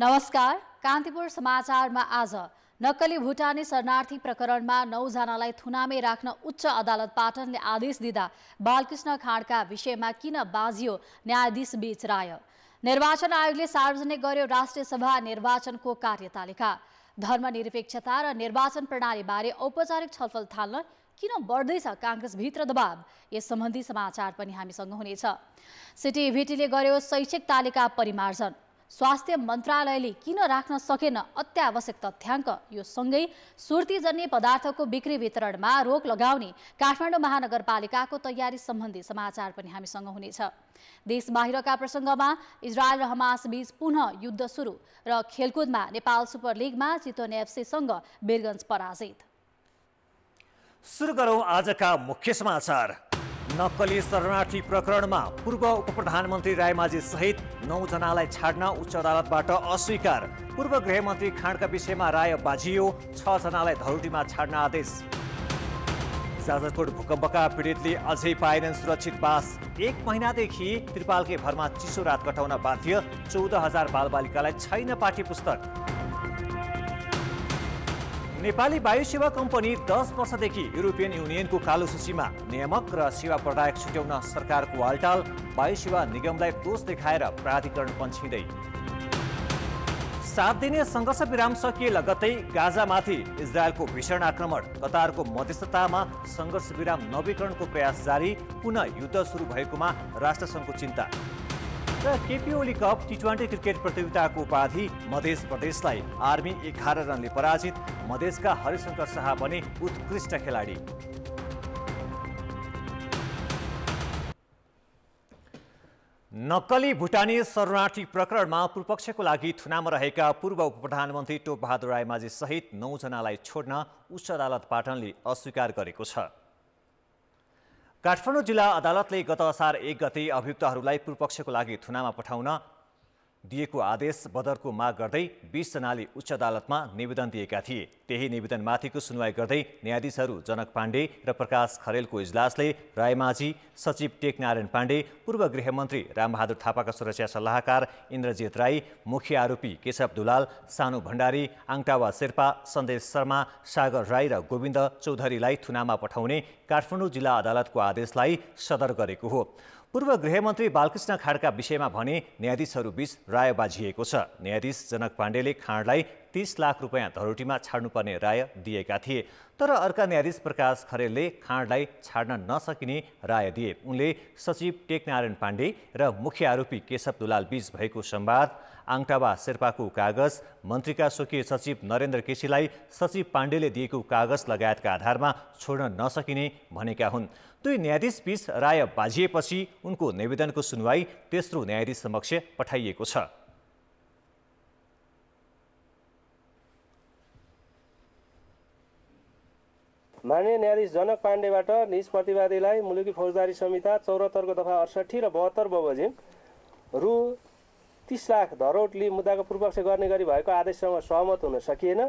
नमस्कार कान्तिपुर समाचारमा आज नक्कली भुटानी शरणार्थी प्रकरणमा नौजनालाई थुनामै राख्न उच्च अदालत पाटनले आदेश दिँदा बालकृष्ण खाँडका विषयमा किन बाजियो न्यायाधीश बीच राय निर्वाचन आयोगले सार्वजनिक गर्यो राष्ट्रिय सभा निर्वाचनको कार्यतालिका धर्मनिरपेक्षता र निर्वाचन प्रणालीबारे औपचारिक छलफल थाल्न किन बढ्दैछ काङ्ग्रेसभित्र दबाब यस सम्बन्धी समाचार पनि हामीसँग हुनेछ सिटी भिटीले गर्यो शैक्षिक तालिका परिमार्जन स्वास्थ्य मन्त्रालयले किन राख्न सकेन अत्यावश्यक तथ्याङ्क यो सँगै सुर्तीजन्य पदार्थको बिक्री वितरणमा रोक लगाउने काठमाडौँ महानगरपालिकाको तयारी सम्बन्धी समाचार पनि हामीसँग हुनेछ देश बाहिरका प्रसङ्गमा इजरायल र हमास बीच पुनः युद्ध सुरु र खेलकुदमा नेपाल सुपर लिगमा चितवन एफसीसँग बिरगन्ज पराजित सुरु आजका मुख्य समाचार नक्कली शरणार्थी प्रकरणमा पूर्व उप प्रधानमन्त्री रायमाझी सहित नौजनालाई छाड्न उच्च अदालतबाट अस्वीकार पूर्व गृहमन्त्री खाँडका विषयमा राय बाझियो छजनालाई धरुटीमा छाड्न आदेश जाजरकोट भूकम्पका पीडितले अझै पाएनन् सुरक्षित बास एक महिनादेखि त्रिपालकै भरमा चिसो रात कटाउन बाध्य चौध हजार बालबालिकालाई छैन पाठ्य पुस्तक नेपाली वायु सेवा कम्पनी दस वर्षदेखि युरोपियन युनियनको कालो सूचीमा नियामक र सेवा प्रदायक छुट्याउन सरकारको वालटाल वायु सेवा निगमलाई दोष देखाएर प्राधिकरण पन्छिँदै सात दिने सङ्घर्ष विराम सकिए लगत्तै गाजामाथि इजरायलको भीषण आक्रमण कतारको मध्यस्थतामा सङ्घर्ष विराम नवीकरणको प्रयास जारी पुनः युद्ध सुरु भएकोमा राष्ट्रसङ्घको चिन्ता र KP Oli cup T twenty cricket प्रतियोगिताको उपाधि मधेस प्रदेशलाई आर्मी एघार रनले पराजित मधेसका हरिशङ्कर शाह बने उत्कृष्ट खेलाडी नक्कली भुटानी शरणार्थी प्रकरणमा पूर्वपक्षको लागि थुनामा रहेका पूर्व उप प्रधानमन्त्री टोपबहादुर रायमाझी सहित नौजनालाई छोड्न उच्च अदालत पाटनले अस्वीकार गरेको छ काठमाडौँ जिल्ला अदालतले गत असार एक गते अभियुक्तहरूलाई पूर्वपक्षको लागि थुनामा पठाउन दिएको आदेश बदरको माग गर्दै बिसजनाले उच्च अदालतमा निवेदन दिएका थिए त्यही निवेदनमाथिको सुनवाई गर्दै न्यायाधीशहरू जनक पाण्डे र प्रकाश खरेलको इजलासले रायमाझी सचिव टेकनारायण पाण्डे पूर्व गृहमन्त्री रामबहादुर थापाका सुरक्षा सल्लाहकार इन्द्रजित राई मुख्य आरोपी केशव दुलाल सानु भण्डारी आङटावा शेर्पा सन्देश शर्मा सागर राई र गोविन्द चौधरीलाई थुनामा पठाउने काठमाडौँ जिल्ला अदालतको आदेशलाई सदर गरेको हो पूर्व गृहमन्त्री बालकृष्ण खाँडका विषयमा भने न्यायाधीशहरूबीच राय बाझिएको छ न्यायाधीश जनक पाण्डेले खाँडलाई तीस लाख रुपियाँ धरोटीमा छाड्नुपर्ने राय दिएका थिए तर अर्का न्यायाधीश प्रकाश खरेलले खाँडलाई छाड्न नसकिने राय दिए उनले सचिव टेकनारायण पाण्डे र मुख्य आरोपी केशव दुलाल बीच भएको संवाद आङटावा शेर्पाको कागज मन्त्रीका स्वकीय सचिव नरेन्द्र केसीलाई सचिव पाण्डेले दिएको कागज लगायतका आधारमा छोड्न नसकिने भनेका हुन् दुई न्यायाधीश न्यायाधीशबीच राय बाजिएपछि उनको निवेदनको सुनवाई तेस्रो न्यायाधीश समक्ष पठाइएको छ माननीय न्यायाधीश जनक पाण्डेबाट निज प्रतिवादीलाई मुलुकी फौजदारी संहिता चौरात्तरको दफा अडसठी र बहत्तर बमोजिम रु तिस लाख धरोट लिई मुद्दाको पूर्वपक्ष गर्ने गरी भएको आदेशसँग सहमत हुन सकिएन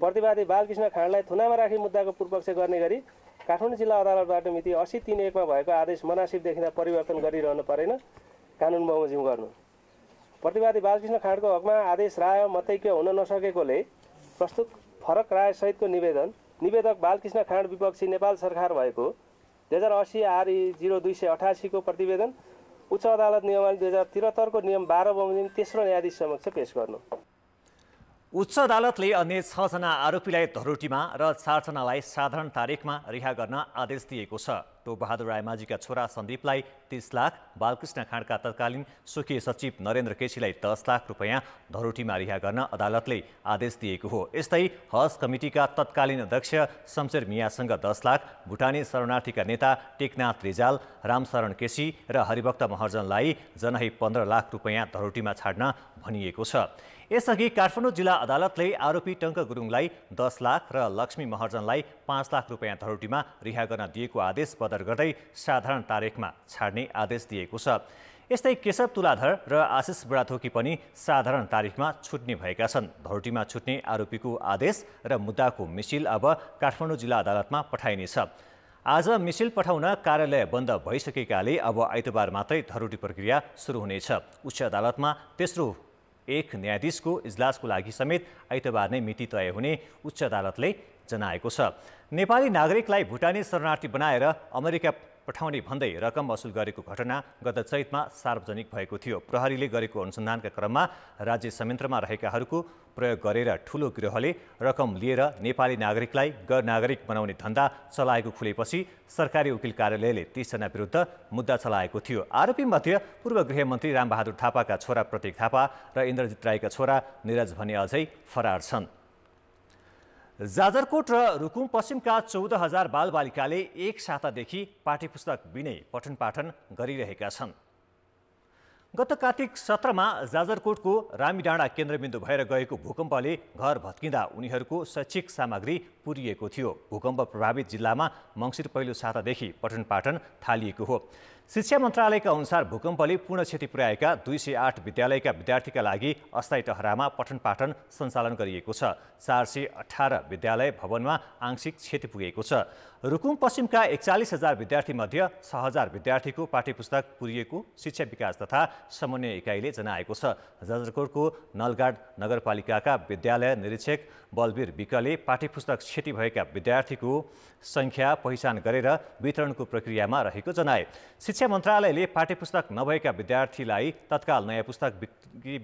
प्रतिवादी बालकृष्ण खाँडलाई थुनामा राखी मुद्दाको पूर्वपक्ष गर्ने गरी काठमाडौँ जिल्ला अदालतबाट मिति असी तिन एकमा भएको आदेश मनासिब देखिँदा परिवर्तन गरिरहनु परेन कानुन बमोजिम गर्नु प्रतिवादी बालकृष्ण खाँडको हकमा आदेश राय मतैक्य हुन नसकेकोले प्रस्तुत फरक रायसहितको निवेदन निवेदक बालकृष्ण खाँड विपक्षी नेपाल सरकार भएको दुई हजार असी आरई जिरो दुई सय अठासीको प्रतिवेदन उच्च अदालत नियमावली दुई हजार त्रिहत्तरको नियम बाह्र बमोजिम तेस्रो न्यायाधीश समक्ष पेश गर्नु उच्च अदालतले अन्य छजना आरोपीलाई धरोटीमा र चारजनालाई साधारण तारिकमा रिहा गर्न आदेश दिएको छ टोपबहादुर रायमाझीका छोरा सन्दीपलाई तीस लाख बालकृष्ण खाँडका तत्कालीन सुखी सचिव नरेन्द्र केसीलाई दस लाख रुपियाँ धरोटीमा रिहा गर्न अदालतले आदेश दिएको हो यस्तै हज कमिटीका तत्कालीन अध्यक्ष शमशेर मियासँग दस लाख भुटानी शरणार्थीका नेता टेकनाथ रिजाल रामशरण केसी र हरिभक्त महर्जनलाई जनही पन्ध्र लाख रुपियाँ धरोटीमा छाड्न भनिएको छ यसअघि काठमाडौँ जिल्ला अदालतले आरोपी टङ्क गुरुङलाई दस लाख र लक्ष्मी महर्जनलाई पाँच लाख रुपियाँ धरोटीमा रिहा गर्न दिएको आदेश बदर गर्दै साधारण तारिखमा छाड्ने आदेश दिएको छ यस्तै केशव तुलाधर र आशिष बुढाथोकी पनि साधारण तारिखमा छुट्ने भएका छन् धरोटीमा छुट्ने आरोपीको आदेश र मुद्दाको मिसिल अब काठमाडौँ जिल्ला अदालतमा पठाइनेछ आज मिसिल पठाउन कार्यालय बन्द भइसकेकाले अब आइतबार मात्रै धरोटी प्रक्रिया सुरु हुनेछ उच्च अदालतमा तेस्रो एक न्यायाधीशको इजलासको लागि समेत आइतबार नै मिति तय हुने उच्च अदालतले जनाएको छ नेपाली नागरिकलाई भुटानी शरणार्थी बनाएर अमेरिका पठाउने भन्दै रकम असुल गरेको घटना गत चैतमा सार्वजनिक भएको थियो प्रहरीले गरेको अनुसन्धानका क्रममा राज्य संयन्त्रमा रहेकाहरूको प्रयोग गरेर ठूलो गृहले रकम लिएर नेपाली नागरिकलाई गैर नागरिक बनाउने धन्दा चलाएको खुलेपछि सरकारी वकिल कार्यालयले तीसजना विरुद्ध मुद्दा चलाएको थियो आरोपीमध्ये पूर्व गृहमन्त्री रामबहादुर थापाका छोरा प्रतीक थापा र इन्द्रजित राईका छोरा निरज भने अझै फरार छन् जाजरकोट र रुकुम पश्चिमका चौध हजार बालबालिकाले एक सातादेखि पाठ्य पुस्तक विनय पठन पाठन गरिरहेका छन् गत कार्तिक सत्रमा जाजरकोटको रामीडाँडा केन्द्रबिन्दु भएर गएको भूकम्पले घर भत्किँदा उनीहरूको शैक्षिक सामग्री पुरिएको थियो भूकम्प प्रभावित जिल्लामा मङ्सिर पहिलो सातादेखि पठन पाठन थालिएको हो शिक्षा मन्त्रालयका अनुसार भूकम्पले पूर्ण क्षति पुर्याएका दुई सय आठ विद्यालयका विद्यार्थीका लागि अस्थायी टहरामा पठन पाठन सञ्चालन गरिएको छ चार सय अठार विद्यालय भवनमा आंशिक क्षति पुगेको छ रुकुम पश्चिमका एकचालिस हजार विद्यार्थीमध्ये छ हजार विद्यार्थीको पाठ्यपुस्तक पुरिएको शिक्षा विकास तथा समन्वय इकाइले जनाएको छ जाजरकोटको नलगाड नगरपालिकाका विद्यालय निरीक्षक बलवीर विकले पाठ्यपुस्तक क्षति भएका विद्यार्थीको सङ्ख्या पहिचान गरेर वितरणको प्रक्रियामा रहेको जनाए शिक्षा मन्त्रालयले पाठ्य पुस्तक नभएका विद्यार्थीलाई तत्काल नयाँ पुस्तक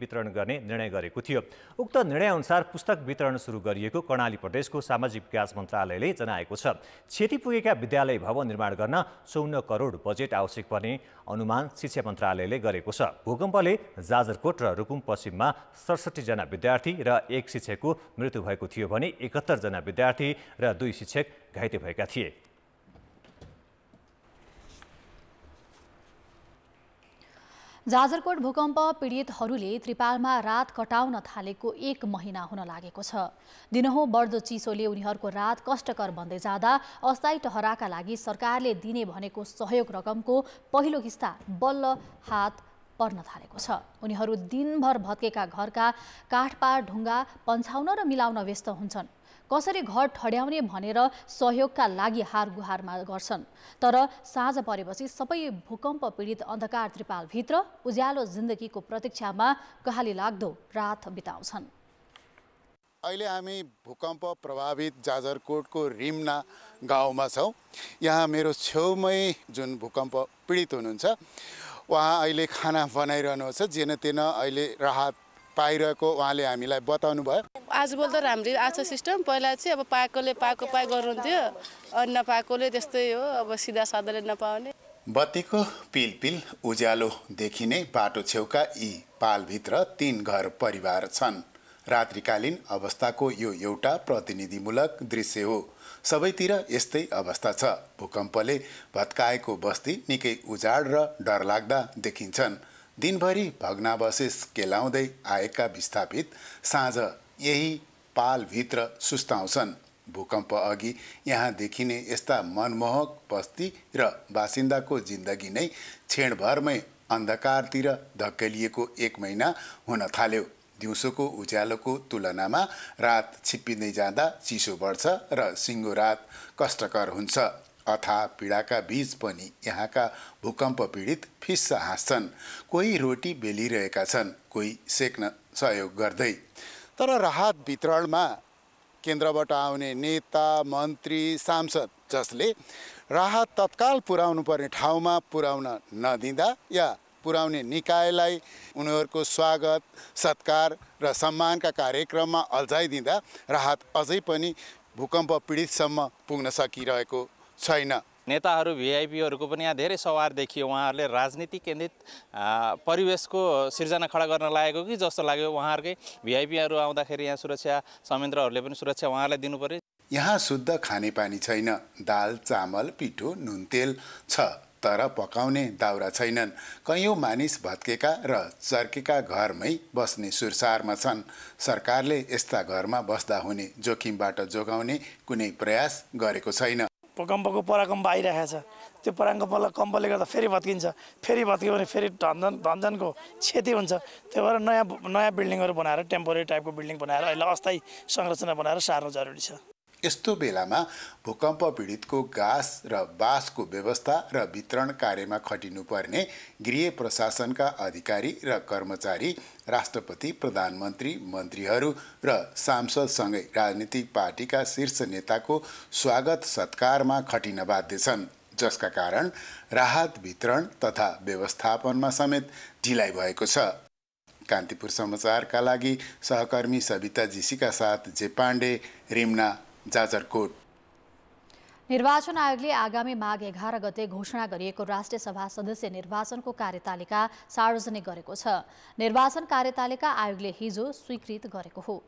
वितरण गर्ने निर्णय गरेको थियो उक्त निर्णयअनुसार पुस्तक वितरण सुरु गरिएको कर्णाली प्रदेशको सामाजिक विकास मन्त्रालयले जनाएको छ क्षति पुगेका विद्यालय भवन निर्माण गर्न चौन्न करोड बजेट आवश्यक पर्ने अनुमान शिक्षा मन्त्रालयले गरेको छ भूकम्पले जाजरकोट र रुकुम पश्चिममा सडसठीजना विद्यार्थी र एक शिक्षकको मृत्यु भएको थियो भने एकहत्तरजना विद्यार्थी र दुई शिक्षक घाइते भएका थिए जाजरकोट भूकम्प पीडितहरूले त्रिपालमा रात कटाउन थालेको एक महिना हुन लागेको छ दिनहुँ बढ्दो चिसोले उनीहरूको रात कष्टकर बन्दै जाँदा अस्थायी टहराका लागि सरकारले दिने भनेको सहयोग रकमको पहिलो किस्ता बल्ल हात पर्न थालेको छ उनीहरू दिनभर भत्केका घरका काठपाड ढुङ्गा पन्छाउन र मिलाउन व्यस्त हुन्छन् कसरी घर ठड्याउने भनेर सहयोगका लागि हार गुहारमा गर्छन् तर साँझ परेपछि सबै भूकम्प पीडित अन्धकार त्रिपालभित्र उज्यालो जिन्दगीको प्रतीक्षामा कहाली लाग्दो रात बिताउँछन् अहिले हामी भूकम्प प्रभावित जाजरकोटको रिम्ना गाउँमा छौँ यहाँ मेरो छेउमै जुन भूकम्प पीडित हुनुहुन्छ उहाँ अहिले खाना बनाइरहनुहुन्छ जेन तेन अहिले राहत पाइरहेको उहाँले हामीलाई बताउनु भयो आजभोलि त राम्रै आएको सिस्टम पहिला चाहिँ अब पाएकोले पाएको पाए गर्नुहुन्थ्यो अनि नपाएकोले त्यस्तै हो अब सिधा सादाले नपाउने बत्तीको पिलपिल उज्यालो देखिने बाटो छेउका यी पालभित्र तीन घर परिवार छन् रात्रिकालीन अवस्थाको यो एउटा प्रतिनिधिमूलक दृश्य हो सबैतिर यस्तै अवस्था छ भूकम्पले भत्काएको बस्ती निकै उजाड र डरलाग्दा देखिन्छन् दिनभरि भग्नावशेष केलाउँदै आएका विस्थापित साँझ यही पालभित्र सुस्ताउँछन् भूकम्प अघि यहाँ देखिने यस्ता मनमोहक बस्ती र बासिन्दाको जिन्दगी नै क्षेणभरमै अन्धकारतिर धकेलिएको एक महिना हुन थाल्यो दिउँसोको उज्यालोको तुलनामा रात छिप्पिँदै जाँदा चिसो बढ्छ र सिङ्गो रात कष्टकर हुन्छ अथा पीडाका बीच पनि यहाँका भूकम्प पीडित फिस्सा हाँस्छन् कोही रोटी बेलिरहेका छन् कोही सेक्न सहयोग गर्दै तर राहत वितरणमा केन्द्रबाट आउने नेता मन्त्री सांसद जसले राहत तत्काल पुर्याउनु पर्ने ठाउँमा पुर्याउन नदिँदा या पुर्याउने निकायलाई उनीहरूको स्वागत सत्कार र सम्मानका कार्यक्रममा अल्झाइदिँदा राहत अझै पनि भूकम्प पीडितसम्म पुग्न सकिरहेको छैन नेताहरू भिआइपीहरूको पनि यहाँ धेरै सवार देखियो उहाँहरूले राजनीति केन्द्रित परिवेशको सिर्जना खडा गर्न लागेको कि जस्तो लाग्यो उहाँहरूकै भिआइपीहरू आउँदाखेरि यहाँ सुरक्षा संयन्त्रहरूले पनि सुरक्षा उहाँहरूलाई दिनु पर्यो यहाँ शुद्ध खानेपानी छैन दाल चामल पिठो नुन तेल छ तर पकाउने दाउरा छैनन् कैयौँ मानिस भत्केका र चर्केका घरमै बस्ने सुरसारमा छन् सरकारले यस्ता घरमा बस्दा हुने जोखिमबाट जोगाउने कुनै प्रयास गरेको छैन भूकम्पको पराकम्प आइरहेको छ त्यो पराकम्पलाई कम्पले गर्दा फेरि भत्किन्छ फेरि भत्कियो भने फेरि धनधन धनधनको क्षति हुन्छ त्यही भएर नयाँ नयाँ बिल्डिङहरू बनाएर टेम्पोरेरी टाइपको बिल्डिङ बनाएर अहिले अस्थायी संरचना बनाएर सार्नु जरुरी छ यस्तो बेलामा भूकम्प पीडितको गास र बाँसको व्यवस्था र वितरण कार्यमा खटिनुपर्ने गृह प्रशासनका अधिकारी र कर्मचारी राष्ट्रपति प्रधानमन्त्री मन्त्रीहरू र सांसदसँगै राजनीतिक पार्टीका शीर्ष नेताको स्वागत सत्कारमा खटिन बाध्य छन् जसका कारण राहत वितरण तथा व्यवस्थापनमा समेत ढिलाइ भएको छ कान्तिपुर समाचारका लागि सहकर्मी सविता जीसीका साथ जे पाण्डे रिम्ना जाजरकोट निर्वाचन आयोगले आगामी माघ एघार गते घोषणा गरिएको राष्ट्रिय सभा सदस्य निर्वाचनको कार्यतालिका सार्वजनिक गरेको छ निर्वाचन कार्यतालिका आयोगले हिजो स्वीकृत गरेको हो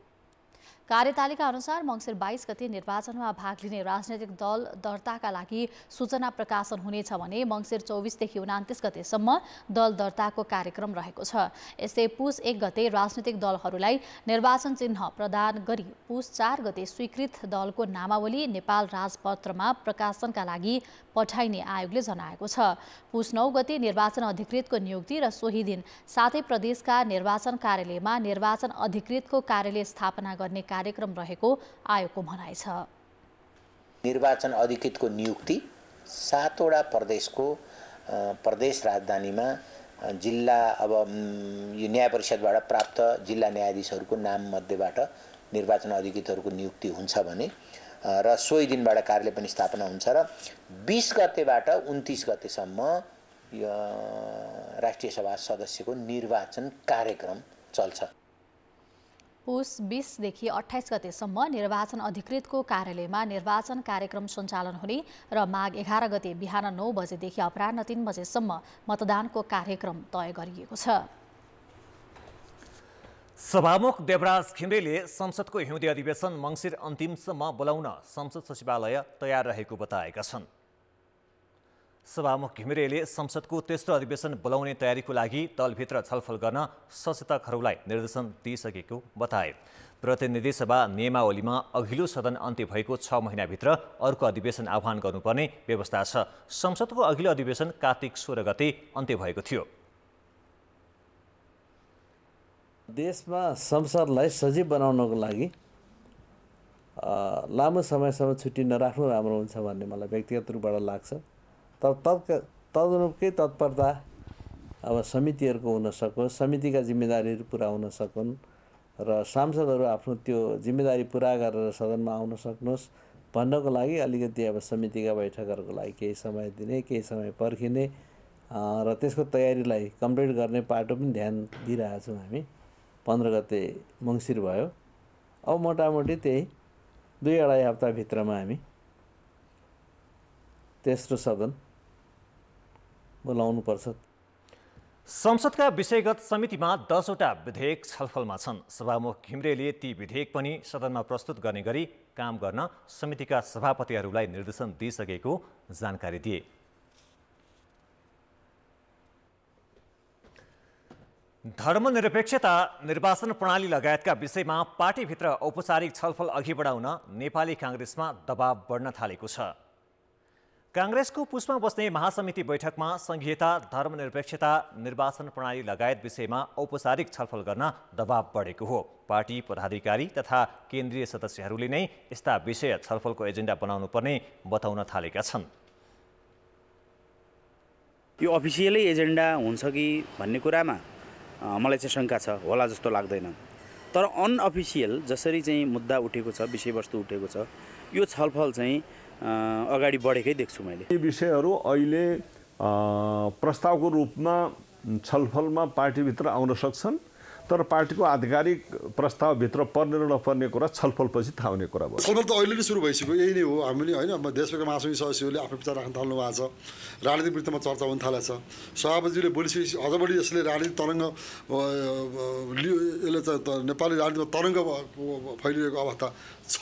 कार्यतालिका अनुसार मङ्सिर बाइस गते निर्वाचनमा भाग लिने राजनैतिक दल दर्ताका लागि सूचना प्रकाशन हुनेछ भने मङ्सिर चौबिसदेखि उनातिस गतेसम्म दल दर्ताको कार्यक्रम रहेको छ यस्तै पुस एक गते राजनैतिक दलहरूलाई निर्वाचन चिह्न प्रदान गरी पुस चार गते स्वीकृत दलको नामावली नेपाल राजपत्रमा प्रकाशनका लागि पठाइने आयोगले जनाएको छ पुस नौ गते निर्वाचन अधिकृतको नियुक्ति र सोही दिन साथै प्रदेशका निर्वाचन कार्यालयमा निर्वाचन अधिकृतको कार्यालय स्थापना गर्ने कार्यक्रम रहेको आयोगको भनाइ छ निर्वाचन अधिकृतको नियुक्ति सातवटा प्रदेशको प्रदेश राजधानीमा जिल्ला अब यो न्याय परिषदबाट प्राप्त जिल्ला न्यायाधीशहरूको नाम मध्येबाट निर्वाचन अधिकृतहरूको नियुक्ति हुन्छ भने र सोही दिनबाट कार्यालय पनि स्थापना हुन्छ र बिस गतेबाट उन्तिस गतेसम्म राष्ट्रिय सभा सदस्यको निर्वाचन कार्यक्रम चल्छ पुस बिसदेखि अठाइस गतेसम्म निर्वाचन अधिकृतको कार्यालयमा निर्वाचन कार्यक्रम सञ्चालन हुने र माघ एघार गते बिहान नौ बजेदेखि अपरान्ह तिन बजेसम्म मतदानको कार्यक्रम तय गरिएको छ सभामुख देवराज घिमरेले संसदको हिउँदे अधिवेशन मङ्सिर अन्तिमसम्म बोलाउन संसद सचिवालय तयार रहेको बताएका छन् सभामुख घिमिरेले संसदको तेस्रो अधिवेशन बोलाउने तयारीको लागि दलभित्र छलफल गर्न सचेतकहरूलाई निर्देशन दिइसकेको बताए प्रतिनिधि सभा नियमावलीमा अघिल्लो सदन अन्त्य भएको छ महिनाभित्र अर्को अधिवेशन आह्वान गर्नुपर्ने व्यवस्था छ संसदको अघिल्लो अधिवेशन कार्तिक सोह्र गते अन्त्य भएको थियो देशमा संसदलाई सजीव बनाउनको लागि लामो समयसम्म छुट्टी नराख्नु राम्रो हुन्छ भन्ने मलाई व्यक्तिगत रूपबाट लाग्छ तर तत्क तदनुपकै तत्परता अब समितिहरूको हुन सकोस् समितिका जिम्मेदारीहरू पुरा हुन सकुन् र सांसदहरू आफ्नो त्यो जिम्मेदारी पुरा गरेर सदनमा आउन सक्नुहोस् भन्नको लागि अलिकति अब समितिका बैठकहरूको लागि केही समय दिने केही समय पर्खिने र त्यसको तयारीलाई कम्प्लिट गर्ने पाटो पनि ध्यान दिइरहेछौँ हामी पन्ध्र गते मङ्सिर भयो अब मोटामोटी त्यही दुई अढाई हप्ताभित्रमा हामी तेस्रो सदन बोलाउनुपर्छ संसदका विषयगत समितिमा दसवटा विधेयक छलफलमा छन् सभामुख घिम्रेले ती विधेयक पनि सदनमा प्रस्तुत गर्ने गरी काम गर्न समितिका सभापतिहरूलाई निर्देशन दिइसकेको जानकारी दिए धर्मनिरपेक्षता निर्वाचन प्रणाली लगायतका विषयमा पार्टीभित्र औपचारिक छलफल अघि बढाउन नेपाली काङ्ग्रेसमा दबाव बढ्न थालेको छ काङ्ग्रेसको पुष्पमा बस्ने महासमिति बैठकमा संघीयता धर्मनिरपेक्षता निर्वाचन प्रणाली लगायत विषयमा औपचारिक छलफल गर्न दबाव बढेको हो पार्टी पदाधिकारी तथा केन्द्रीय सदस्यहरूले नै यस्ता विषय छलफलको एजेन्डा बनाउनु पर्ने बताउन थालेका छन् यो अफिसियलै एजेन्डा हुन्छ कि भन्ने कुरामा मलाई चाहिँ शङ्का छ होला जस्तो लाग्दैन तर अनअफिसियल जसरी चाहिँ मुद्दा उठेको छ विषयवस्तु उठेको छ यो छलफल चाहिँ अगाडि बढेकै देख्छु मैले यी विषयहरू अहिले प्रस्तावको रूपमा छलफलमा पार्टीभित्र आउन सक्छन् तर पार्टीको आधिकारिक प्रस्तावभित्र पर्ने र नपर्ने कुरा छलफलपछि थाहा हुने कुरा भयो छलफल त अहिले नै सुरु भइसक्यो यही नै हो हामीले होइन देशभरका महासङ्घीय सदस्यहरूले आफ्नो विचार राख्न थाल्नु भएको छ राजनीतिक वृत्तमा चर्चा हुन थालेछ छ सभापतिजीले बोलिसकेपछि अझ बढी यसले राजनीतिक तरङ्ग यसले त नेपाली राजनीतिमा तरङ्ग फैलिएको अवस्था छ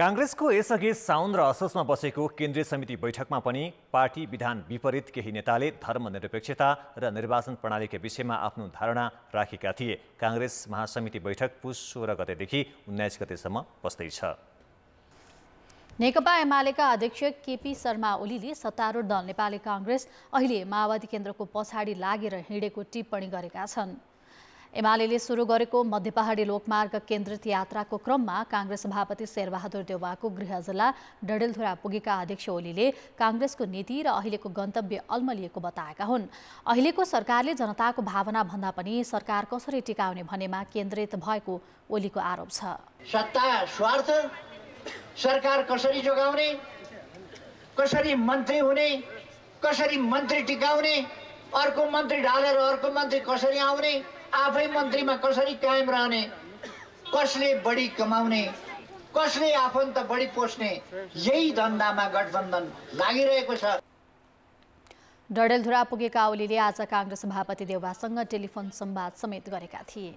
काङ्ग्रेसको यसअघि साउन र असोजमा बसेको केन्द्रीय समिति बैठकमा पनि पार्टी विधान विपरीत केही नेताले धर्मनिरपेक्षता र निर्वाचन प्रणालीका विषयमा आफ्नो धारणा राखेका थिए काङ्ग्रेस महासमिति बैठक पुस सोह्र गतेदेखि उन्नाइस गतेसम्म बस्दैछ नेकपा एमालेका अध्यक्ष केपी शर्मा ओलीले सत्तारूढ दल नेपाली काङ्ग्रेस अहिले माओवादी केन्द्रको पछाडि लागेर हिँडेको टिप्पणी गरेका छन् एमाले सुरु गरेको मध्य पहाडी लोकमार्ग केन्द्रित यात्राको क्रममा काङ्ग्रेस सभापति शेरबहादुर देवाको गृह जिल्ला डडेलधुरा पुगेका अध्यक्ष ओलीले काङ्ग्रेसको नीति र अहिलेको गन्तव्य अल्मलिएको बताएका हुन् अहिलेको सरकारले जनताको भावना भन्दा पनि सरकार कसरी टिकाउने भनेमा केन्द्रित भएको ओलीको आरोप छ सत्ता स्वार्थ सरकार कसरी जोगाउने कसरी मन्त्री हुने कसरी मन्त्री टिकाउने अर्को मन्त्री ढालेर अर्को मन्त्री कसरी आउने आफै मन्त्रीमा कसरी कायम रहने कसले बढी कमाउने कसले आफन्त बढी पोस्ने यही धन्दामा गठबन्धन लागिरहेको छ डडेलधुरा पुगेका ओलीले आज काङ्ग्रेस सभापति देवासँग टेलिफोन संवाद समेत गरेका थिए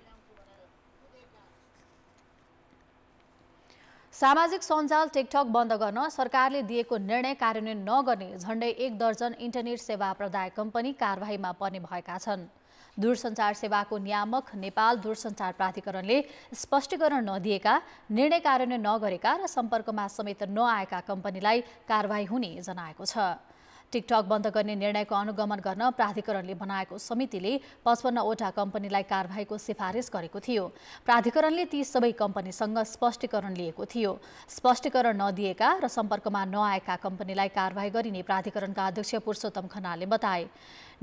सामाजिक सञ्जाल टिकटक बन्द गर्न सरकारले दिएको निर्णय कार्यान्वयन नगर्ने झण्डै एक दर्जन इन्टरनेट सेवा प्रदायक कम्पनी कारवाहीमा पर्ने भएका छन् दूरसञ्चार सेवाको नियामक नेपाल दूरसञ्चार प्राधिकरणले स्पष्टीकरण नदिएका निर्णय कार्यान्वयन नगरेका र सम्पर्कमा समेत नआएका कम्पनीलाई कारवाही हुने जनाएको छ टिकटक बन्द गर्ने निर्णयको अनुगमन गर्न प्राधिकरणले बनाएको समितिले पचपन्नवटा कम्पनीलाई कारवाहीको सिफारिस गरेको थियो प्राधिकरणले ती सबै कम्पनीसँग स्पष्टीकरण लिएको थियो स्पष्टीकरण नदिएका र सम्पर्कमा नआएका कम्पनीलाई कारवाही गरिने प्राधिकरणका अध्यक्ष पुरुषोत्तम खनालले बताए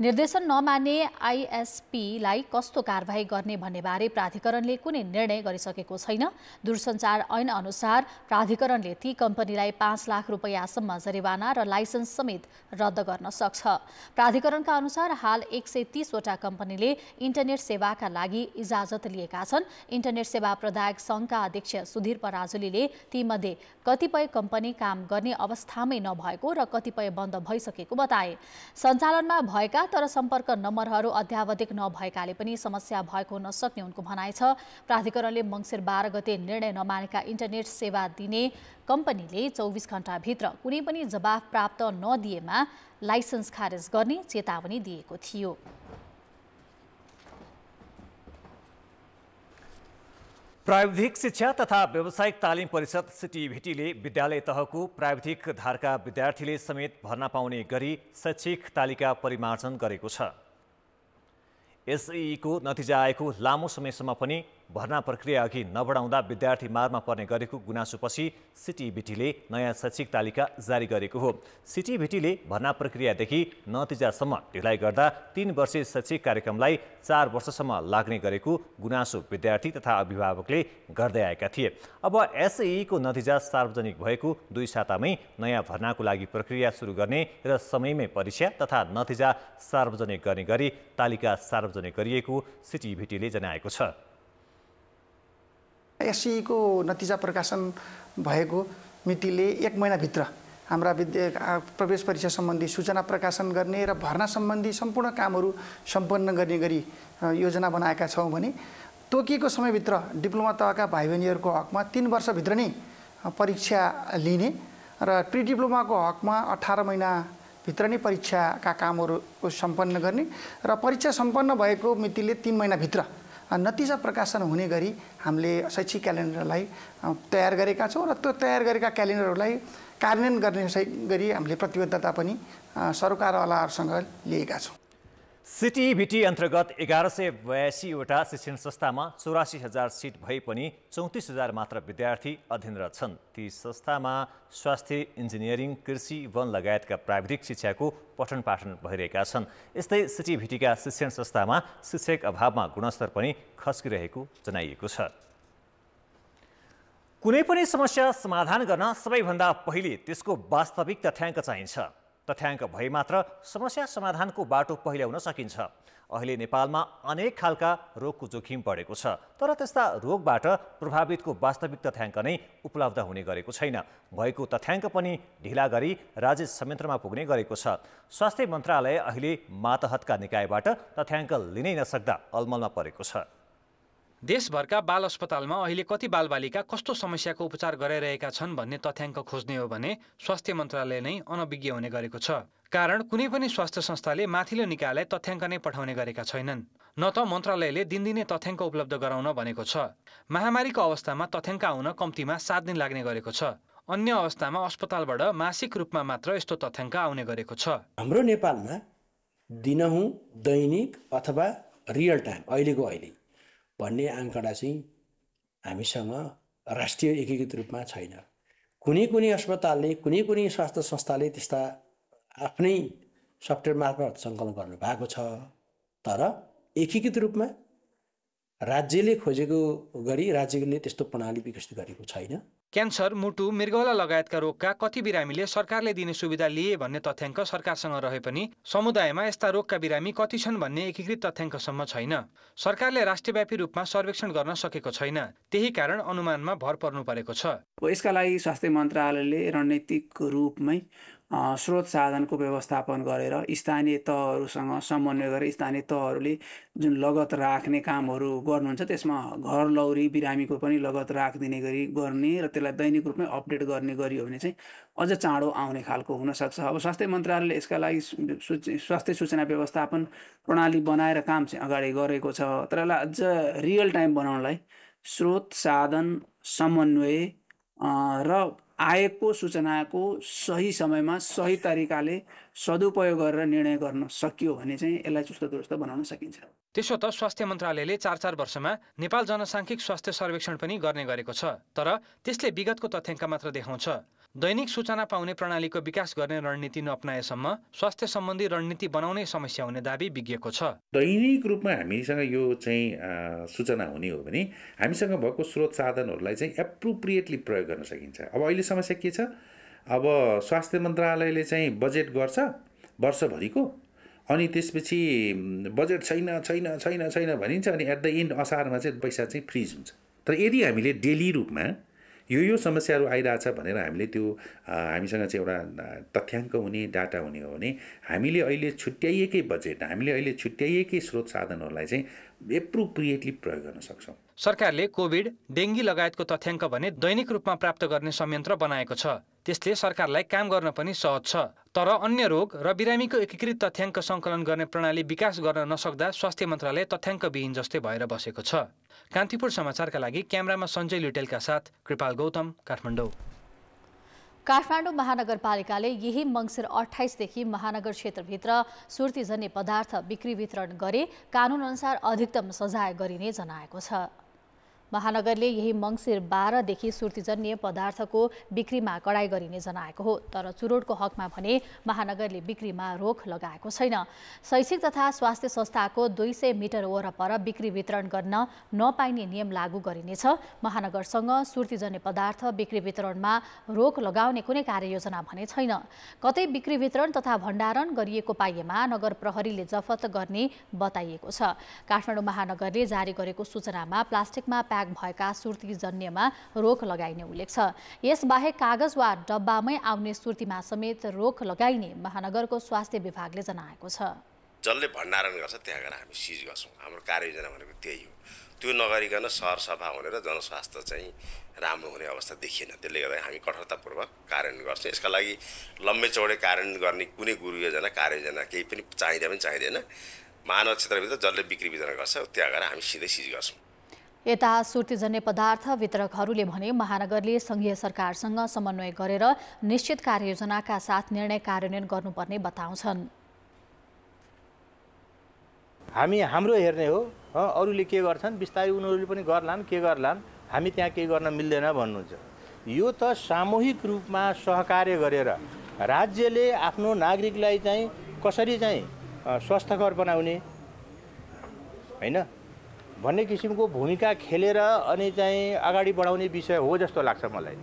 निर्देशन नमान्ने आइएसपीलाई कस्तो कारवाही गर्ने भन्नेबारे प्राधिकरणले कुनै निर्णय गरिसकेको छैन दूरसञ्चार ऐन अनुसार प्राधिकरणले ती कम्पनीलाई पाँच लाख रुपियाँसम्म जरिवाना र लाइसेन्स समेत रद्द गर्न सक्छ प्राधिकरणका अनुसार हाल एक सय तीसवटा कम्पनीले इन्टरनेट सेवाका लागि इजाजत लिएका छन् इन्टरनेट सेवा प्रदायक सङ्घका अध्यक्ष सुधीर पराजुलीले तीमध्ये कतिपय कम्पनी काम गर्ने अवस्थामै नभएको र कतिपय बन्द भइसकेको बताए सञ्चालनमा भएका तर सम्पर्क नम्बरहरू अध्यावधिक नभएकाले पनि समस्या भएको नसक्ने उनको भनाइ छ प्राधिकरणले मङ्सिर बाह्र गते निर्णय नमानेका इन्टरनेट सेवा दिने कम्पनीले चौबिस घण्टाभित्र कुनै पनि जवाफ प्राप्त नदिएमा लाइसेन्स खारेज गर्ने चेतावनी दिएको थियो प्राविधिक शिक्षा तथा व्यावसायिक तालिम परिषद सिटिभिटीले विद्यालय तहको प्राविधिक धारका विद्यार्थीले समेत भर्ना पाउने गरी शैक्षिक तालिका परिमार्जन गरेको छ एसईको नतिजा आएको लामो समयसम्म पनि भर्ना प्रक्रिया अघि नबढाउँदा विद्यार्थी मारमा पर्ने गरेको गुनासोपछि सिटिबिटीले नयाँ शैक्षिक तालिका जारी गरेको हो सिटिबिटीले भर्ना प्रक्रियादेखि नतिजासम्म ढिलाइ गर्दा तिन वर्षे शैक्षिक कार्यक्रमलाई चार वर्षसम्म लाग्ने गरेको गुनासो विद्यार्थी तथा अभिभावकले गर्दै आएका थिए अब एसईको नतिजा सार्वजनिक भएको दुई सातामै नयाँ भर्नाको लागि प्रक्रिया सुरु गर्ने र समयमै परीक्षा तथा नतिजा सार्वजनिक गर्ने गरी तालिका सार्वजनिक गरिएको सिटिबिटीले जनाएको छ एससिईको नतिजा प्रकाशन भएको मितिले एक महिनाभित्र हाम्रा विद्या प्रवेश परीक्षा सम्बन्धी सूचना प्रकाशन गर्ने र भर्ना सम्बन्धी सम्पूर्ण कामहरू सम्पन्न गर्ने गरी योजना बनाएका छौँ भने तोकिएको समयभित्र डिप्लोमा तहका भाइ बहिनीहरूको हकमा तिन वर्षभित्र नै परीक्षा लिने र प्री डिप्लोमाको हकमा अठार महिनाभित्र नै परीक्षाका कामहरू सम्पन्न गर्ने र परीक्षा सम्पन्न भएको मितिले तिन महिनाभित्र नतिजा प्रकाशन हुने गरी हामीले शैक्षिक क्यालेन्डरलाई तयार गरेका छौँ र त्यो तयार गरेका क्यालेन्डरहरूलाई कार्यान्वयन गर्ने गरी हामीले प्रतिबद्धता पनि सरकारवालाहरूसँग लिएका छौँ सिटिभिटी अन्तर्गत एघार सय बयासीवटा शिक्षण संस्थामा चौरासी हजार सिट भए पनि चौतिस हजार मात्र विद्यार्थी अधीनरत छन् ती संस्थामा स्वास्थ्य इन्जिनियरिङ कृषि वन लगायतका प्राविधिक शिक्षाको पठन पाठन भइरहेका छन् यस्तै सिटिभिटीका शिक्षण संस्थामा शिक्षक अभावमा गुणस्तर पनि खस्किरहेको जनाइएको छ कुनै पनि समस्या समाधान गर्न सबैभन्दा पहिले त्यसको वास्तविक तथ्याङ्क चाहिन्छ तथ्याङ्क भए मात्र समस्या समाधानको बाटो पहिल्याउन सकिन्छ अहिले नेपालमा अनेक खालका रोगको जोखिम बढेको छ तर त्यस्ता रोगबाट प्रभावितको वास्तविक तथ्याङ्क नै उपलब्ध हुने गरेको छैन भएको तथ्याङ्क पनि ढिला गरी राज्य संयन्त्रमा पुग्ने गरेको छ स्वास्थ्य मन्त्रालय अहिले मातहतका निकायबाट तथ्याङ्क लिनै नसक्दा अलमलमा परेको छ देशभरका बाल अस्पतालमा अहिले कति बालबालिका कस्तो समस्याको उपचार गराइरहेका छन् भन्ने तथ्याङ्क खोज्ने हो भने स्वास्थ्य मन्त्रालय नै अनभिज्ञ हुने गरेको छ कारण कुनै पनि स्वास्थ्य संस्थाले माथिल्लो निकायलाई तथ्याङ्क नै पठाउने गरेका छैनन् न त मन्त्रालयले दिनदिनै तथ्याङ्क उपलब्ध गराउन भनेको छ महामारीको अवस्थामा तथ्याङ्क आउन कम्तीमा सात दिन लाग्ने गरेको छ अन्य अवस्थामा अस्पतालबाट मासिक रूपमा मात्र यस्तो तथ्याङ्क आउने गरेको छ हाम्रो नेपालमा दिनहुँ दैनिक अथवा रियल टाइम अहिलेको अहिले भन्ने आङ्कडा चाहिँ हामीसँग राष्ट्रिय एकीकृत रूपमा छैन कुनै कुनै अस्पतालले कुनै कुनै स्वास्थ्य संस्थाले त्यस्ता आफ्नै सफ्टवेयर मार्फत सङ्कलन गर्नु भएको छ तर एकीकृत रूपमा राज्यले खोजेको गरी राज्यले त्यस्तो प्रणाली विकसित गरेको छैन क्यान्सर मुटु मृगौला लगायतका रोगका कति बिरामीले सरकारले दिने सुविधा लिए भन्ने तथ्याङ्क सरकारसँग रहे पनि समुदायमा यस्ता रोगका बिरामी कति छन् भन्ने एकीकृत तथ्याङ्कसम्म छैन सरकारले राष्ट्रव्यापी रूपमा सर्वेक्षण गर्न सकेको छैन त्यही कारण अनुमानमा भर पर्नु परेको छ यसका लागि स्वास्थ्य मन्त्रालयले रणनीतिक रूपमै स्रोत साधनको व्यवस्थापन गरेर स्थानीय तहहरूसँग समन्वय गरेर स्थानीय तहहरूले जुन लगत राख्ने कामहरू गर्नुहुन्छ त्यसमा घर लौरी बिरामीको पनि लगत राखिदिने गरी गर्ने र त्यसलाई दैनिक रूपमै अपडेट गर्ने गरियो भने चाहिँ अझ चाँडो आउने खालको हुनसक्छ अब स्वास्थ्य मन्त्रालयले यसका लागि स्वास्थ्य सूचना व्यवस्थापन प्रणाली बनाएर काम चाहिँ अगाडि गरेको छ तर यसलाई अझ रियल टाइम बनाउनलाई स्रोत साधन समन्वय र आएको सूचनाको सही समयमा सही तरिकाले सदुपयोग गरेर निर्णय गर्न सकियो भने चाहिँ यसलाई चुस्त दुरुस्त बनाउन सकिन्छ त्यसो त स्वास्थ्य मन्त्रालयले चार चार वर्षमा नेपाल जनसाङ्ख्यिक स्वास्थ्य सर्वेक्षण पनि गर्ने गरेको छ तर त्यसले विगतको तथ्याङ्क मात्र देखाउँछ दैनिक सूचना पाउने प्रणालीको विकास गर्ने रणनीति नअपनाएसम्म स्वास्थ्य सम्बन्धी रणनीति बनाउने समस्या हुने दावी विज्ञको छ दैनिक रूपमा हामीसँग यो चाहिँ सूचना हुने हो भने हामीसँग भएको स्रोत साधनहरूलाई चाहिँ एप्रोप्रिएटली प्रयोग गर्न सकिन्छ अब अहिले समस्या के छ अब स्वास्थ्य मन्त्रालयले चाहिँ बजेट गर्छ वर्षभरिको अनि त्यसपछि बजेट छैन छैन छैन छैन भनिन्छ अनि एट द एन्ड असारमा चाहिँ पैसा चाहिँ फ्रिज हुन्छ तर यदि हामीले डेली रूपमा यो यो समस्याहरू आइरहेछ भनेर हामीले त्यो हामीसँग चाहिँ एउटा तथ्याङ्क हुने डाटा हुने हो भने हामीले अहिले छुट्याइएकै बजेट हामीले अहिले छुट्याइएकै स्रोत साधनहरूलाई चाहिँ एप्रोप्रिएटली प्रयोग गर्न सक्छौँ सरकारले कोभिड डेङ्गी लगायतको तथ्याङ्क भने दैनिक रूपमा प्राप्त गर्ने संयन्त्र बनाएको छ त्यसले सरकारलाई काम गर्न पनि सहज छ तर अन्य रोग र बिरामीको एकीकृत तथ्याङ्क सङ्कलन गर्ने प्रणाली विकास गर्न नसक्दा स्वास्थ्य मन्त्रालय तथ्याङ्कविहीन जस्तै भएर बसेको छ कान्तिपुर समाचारका लागि क्यामरामा सञ्जय लुटेलका साथ कृपाल गौतम काठमाडौँ काठमाडौँ महानगरपालिकाले यही मङ्सिर अठाइसदेखि महानगर क्षेत्रभित्र सुर्तीजन्य पदार्थ बिक्री वितरण गरे कानुनअनुसार अधिकतम सजाय गरिने जनाएको छ महानगरले यही मङ्सिर बाह्रदेखि सुर्तीजन्य पदार्थको बिक्रीमा कडाई गरिने जनाएको हो तर चुरोटको हकमा भने महानगरले बिक्रीमा रोक लगाएको छैन शैक्षिक तथा स्वास्थ्य संस्थाको दुई सय मिटर वरपर बिक्री वितरण गर्न नपाइने नियम लागू गरिनेछ महानगरसँग सुर्तीजन्य पदार्थ बिक्री वितरणमा रोक लगाउने कुनै कार्ययोजना भने छैन कतै बिक्री वितरण तथा भण्डारण गरिएको पाइएमा नगर प्रहरीले जफत गर्ने बताइएको छ काठमाडौँ महानगरले जारी गरेको सूचनामा प्लास्टिकमा प्याक ट्याग भएका सुर्ती जन्यमा रोक लगाइने उल्लेख छ यस बाहेक कागज वा डब्बामै आउने सुर्तीमा समेत रोक लगाइने महानगरको स्वास्थ्य विभागले जनाएको छ जसले भण्डारण गर्छ त्यहाँ गएर हामी सिज गर्छौँ हाम्रो कार्ययोजना भनेको त्यही हो त्यो नगरिकन सरसफा हुने र जनस्वास्थ्य चाहिँ राम्रो हुने अवस्था देखिएन त्यसले गर्दा हामी कठोरतापूर्वक कार्यान्वयन गर्छौँ यसका लागि लम्बे चौडे कार्यान्वयन गर्ने कुनै गुरु योजना कार्ययोजना केही पनि चाहिँदा पनि चाहिँदैन महानगर क्षेत्रभित्र जसले बिक्री वितरण गर्छ त्यहाँ गएर हामी सिधै सिज गर्छौँ यता सुर्तिजन्य पदार्थ वितरकहरूले भने महानगरले सङ्घीय सरकारसँग समन्वय गरेर निश्चित कार्ययोजनाका साथ निर्णय कार्यान्वयन गर्नुपर्ने बताउँछन् हामी हाम्रो हेर्ने हो अरूले के गर्छन् बिस्तारै उनीहरूले पनि गर्लान् के गर्लान् हामी त्यहाँ केही गर्न मिल्दैन भन्नुहुन्छ यो त सामूहिक रूपमा सहकार्य गरेर राज्यले आफ्नो नागरिकलाई चाहिँ कसरी चाहिँ स्वास्थ्यकर बनाउने होइन भन्ने किसिमको भूमिका खेलेर अनि चाहिँ अगाडि बढाउने विषय हो जस्तो लाग्छ मलाई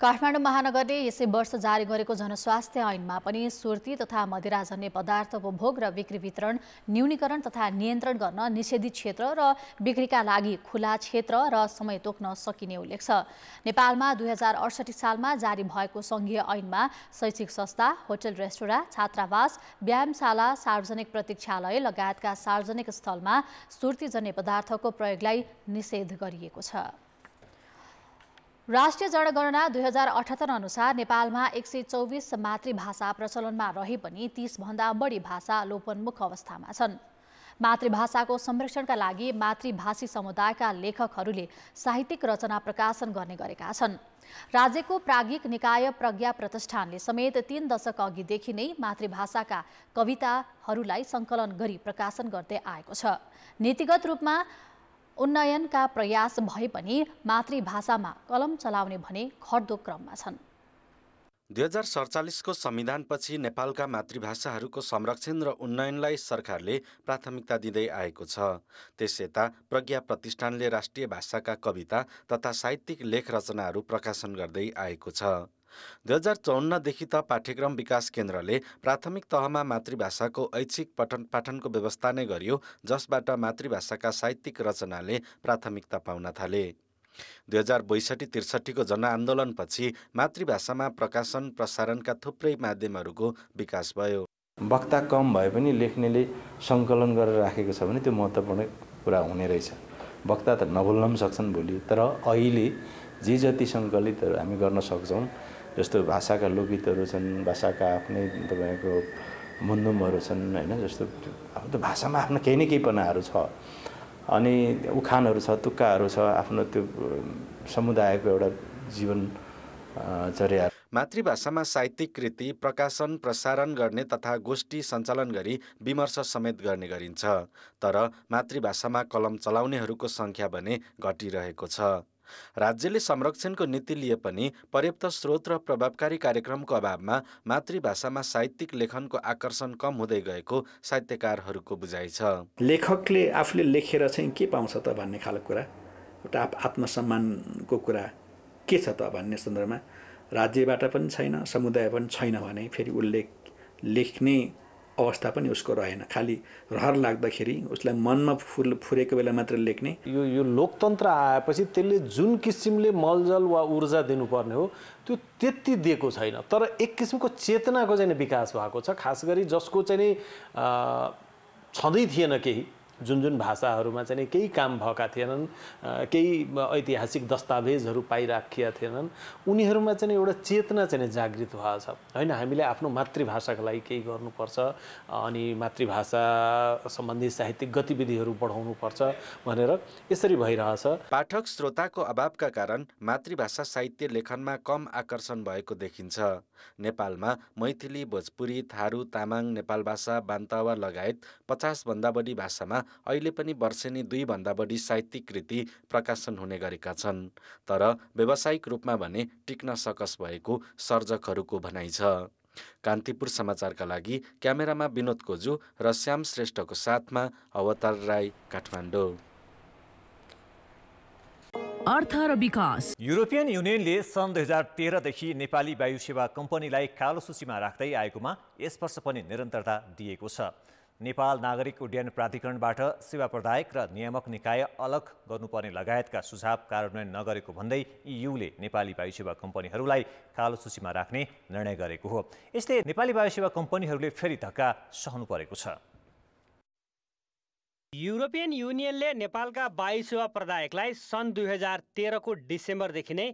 काठमाडौँ महानगरले यसै वर्ष जारी गरेको जनस्वास्थ्य ऐनमा पनि सुर्ती तथा मदिराजन्य पदार्थ उपभोग र बिक्री वितरण न्यूनीकरण तथा नियन्त्रण गर्न निषेधित क्षेत्र र बिक्रीका लागि खुला क्षेत्र र समय तोक्न सकिने उल्लेख छ नेपालमा दुई हजार अडसठी सालमा जारी भएको सङ्घीय ऐनमा शैक्षिक संस्था होटल रेस्टुरा छात्रावास व्यायामशाला सार्वजनिक प्रतीक्षालय लगायतका सार्वजनिक स्थलमा सुर्तीजन्य पदार्थको प्रयोगलाई निषेध गरिएको छ राष्ट्रिय जनगणना दुई हजार अठहत्तर अनुसार नेपालमा एक सय चौबिस मातृभाषा प्रचलनमा रहे पनि तीसभन्दा बढी भाषा लोपन्मुख अवस्थामा छन् मातृभाषाको संरक्षणका लागि मातृभाषी समुदायका लेखकहरूले साहित्यिक रचना प्रकाशन गर्ने गरेका छन् राज्यको प्राज्ञिक निकाय प्रज्ञा प्रतिष्ठानले समेत तीन दशक अघिदेखि नै मातृभाषाका कविताहरूलाई सङ्कलन गरी प्रकाशन गर्दै आएको छ नीतिगत रूपमा उन्नयनका प्रयास भए पनि मातृभाषामा कलम चलाउने भने खट्दो क्रममा छन् दुई हजार सडचालिसको संविधानपछि नेपालका मातृभाषाहरूको संरक्षण र उन्नयनलाई सरकारले प्राथमिकता दिँदै आएको छ यता प्रज्ञा प्रतिष्ठानले राष्ट्रिय भाषाका कविता तथा साहित्यिक लेख रचनाहरू प्रकाशन गर्दै आएको छ दुई हजार चौन्नदेखि त पाठ्यक्रम विकास केन्द्रले प्राथमिक तहमा मातृभाषाको ऐच्छिक पठन पाठनको व्यवस्था नै गरियो जसबाट मातृभाषाका साहित्यिक रचनाले प्राथमिकता पाउन थाले दुई हजार बैसठी त्रिसठीको जनआन्दोलनपछि मातृभाषामा प्रकाशन प्रसारणका थुप्रै माध्यमहरूको विकास भयो वक्ता कम भए पनि लेख्नेले सङ्कलन गरेर राखेको छ भने त्यो महत्त्वपूर्ण कुरा हुने रहेछ वक्ता त नभुल्न पनि सक्छन् भोलि तर अहिले जे जति सङ्कलितहरू हामी गर्न सक्छौँ जस्तो भाषाका लोकगीतहरू छन् भाषाका आफ्नै तपाईँको मुन्दुमहरू छन् होइन जस्तो त भाषामा आफ्नो केही न केहीपनाहरू छ अनि उखानहरू छ तुक्काहरू छ आफ्नो त्यो समुदायको एउटा जीवन चर्या मातृभाषामा साहित्यिक कृति प्रकाशन प्रसारण गर्ने तथा गोष्ठी सञ्चालन गरी विमर्श समेत गर्ने गरिन्छ तर मातृभाषामा कलम चलाउनेहरूको सङ्ख्या भने घटिरहेको छ राज्यले संरक्षणको नीति लिए पनि पर्याप्त स्रोत र प्रभावकारी कार्यक्रमको अभावमा मातृभाषामा साहित्यिक लेखनको आकर्षण कम हुँदै गएको साहित्यकारहरूको बुझाइ छ लेखकले आफूले लेखेर चाहिँ के पाउँछ त भन्ने खालको कुरा एउटा आत्मसम्मानको कुरा के छ त भन्ने सन्दर्भमा राज्यबाट पनि छैन समुदाय पनि छैन भने फेरि उसले लेख्ने अवस्था पनि उसको रहेन खालि रहर लाग्दाखेरि उसलाई मनमा फुर फुरेको बेला मात्र लेख्ने यो यो लोकतन्त्र आएपछि त्यसले जुन किसिमले मलजल वा ऊर्जा दिनुपर्ने हो त्यो त्यति दिएको छैन तर एक किसिमको चेतनाको चाहिँ विकास भएको छ खास गरी जसको चाहिँ नि छँदै थिएन केही जुन जुन भाषाहरूमा चाहिँ केही काम भएका थिएनन् केही ऐतिहासिक दस्तावेजहरू पाइराखिएका थिएनन् उनीहरूमा चाहिँ एउटा चेतना चाहिँ जागृत भएको छ होइन हामीले आफ्नो मातृभाषाको लागि केही गर्नुपर्छ अनि मातृभाषा सम्बन्धी साहित्यिक गतिविधिहरू बढाउनुपर्छ भनेर यसरी भइरहेछ पाठक श्रोताको अभावका कारण मातृभाषा साहित्य लेखनमा कम आकर्षण भएको देखिन्छ नेपालमा मैथिली भोजपुरी थारू तामाङ नेपाल भाषा बान्तावा लगायत पचासभन्दा बढी भाषामा अहिले पनि वर्षेनी दुईभन्दा बढी साहित्यिक कृति प्रकाशन हुने गरेका छन् तर व्यावसायिक रूपमा भने टिक्न सकस भएको सर्जकहरूको भनाइ छ कान्तिपुर समाचारका लागि क्यामेरामा विनोद कोजु र श्याम श्रेष्ठको साथमा अवतार राई काठमाडौँ अर्थ र विकास युरोपियन युनियनले सन् दुई हजार तेह्रदेखि नेपाली वायु सेवा कम्पनीलाई कालो सूचीमा राख्दै आएकोमा यस वर्ष पनि निरन्तरता दिएको छ नेपाल नागरिक उड्डयन प्राधिकरणबाट सेवा प्रदायक र नियामक निकाय अलग गर्नुपर्ने लगायतका सुझाव कार्यान्वयन नगरेको भन्दै युले नेपाली वायुसेवा कम्पनीहरूलाई कालो सूचीमा राख्ने निर्णय गरेको हो यसले नेपाली वायुसेवा कम्पनीहरूले फेरि धक्का सहनु परेको छ युरोपियन युनियनले नेपालका वायु सेवा प्रदायकलाई सन् दुई हजार तेह्रको डिसेम्बरदेखि नै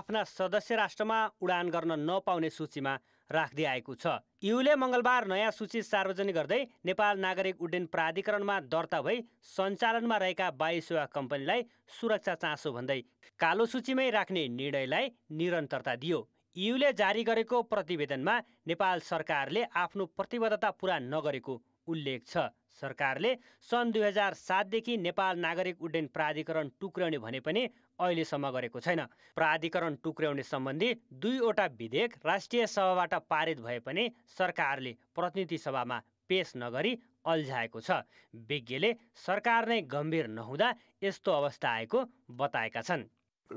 आफ्ना सदस्य राष्ट्रमा उडान गर्न नपाउने सूचीमा राख्दै आएको छ युले मङ्गलबार नयाँ सूची सार्वजनिक गर्दै नेपाल नागरिक उड्डयन प्राधिकरणमा दर्ता भई सञ्चालनमा रहेका वायु सेवा कम्पनीलाई सुरक्षा चासो भन्दै कालो सूचीमै राख्ने निर्णयलाई निरन्तरता दियो युले जारी गरेको प्रतिवेदनमा नेपाल सरकारले आफ्नो प्रतिबद्धता पुरा नगरेको उल्लेख छ सरकारले सन् दुई हजार सातदेखि नेपाल नागरिक उड्डयन प्राधिकरण टुक्र्याउने भने पनि अहिलेसम्म गरेको छैन प्राधिकरण टुक्र्याउने सम्बन्धी दुईवटा विधेयक राष्ट्रिय सभाबाट पारित भए पनि सरकारले प्रतिनिधि सभामा पेश नगरी अल्झाएको छ विज्ञले सरकार नै गम्भीर नहुँदा यस्तो अवस्था आएको बताएका छन्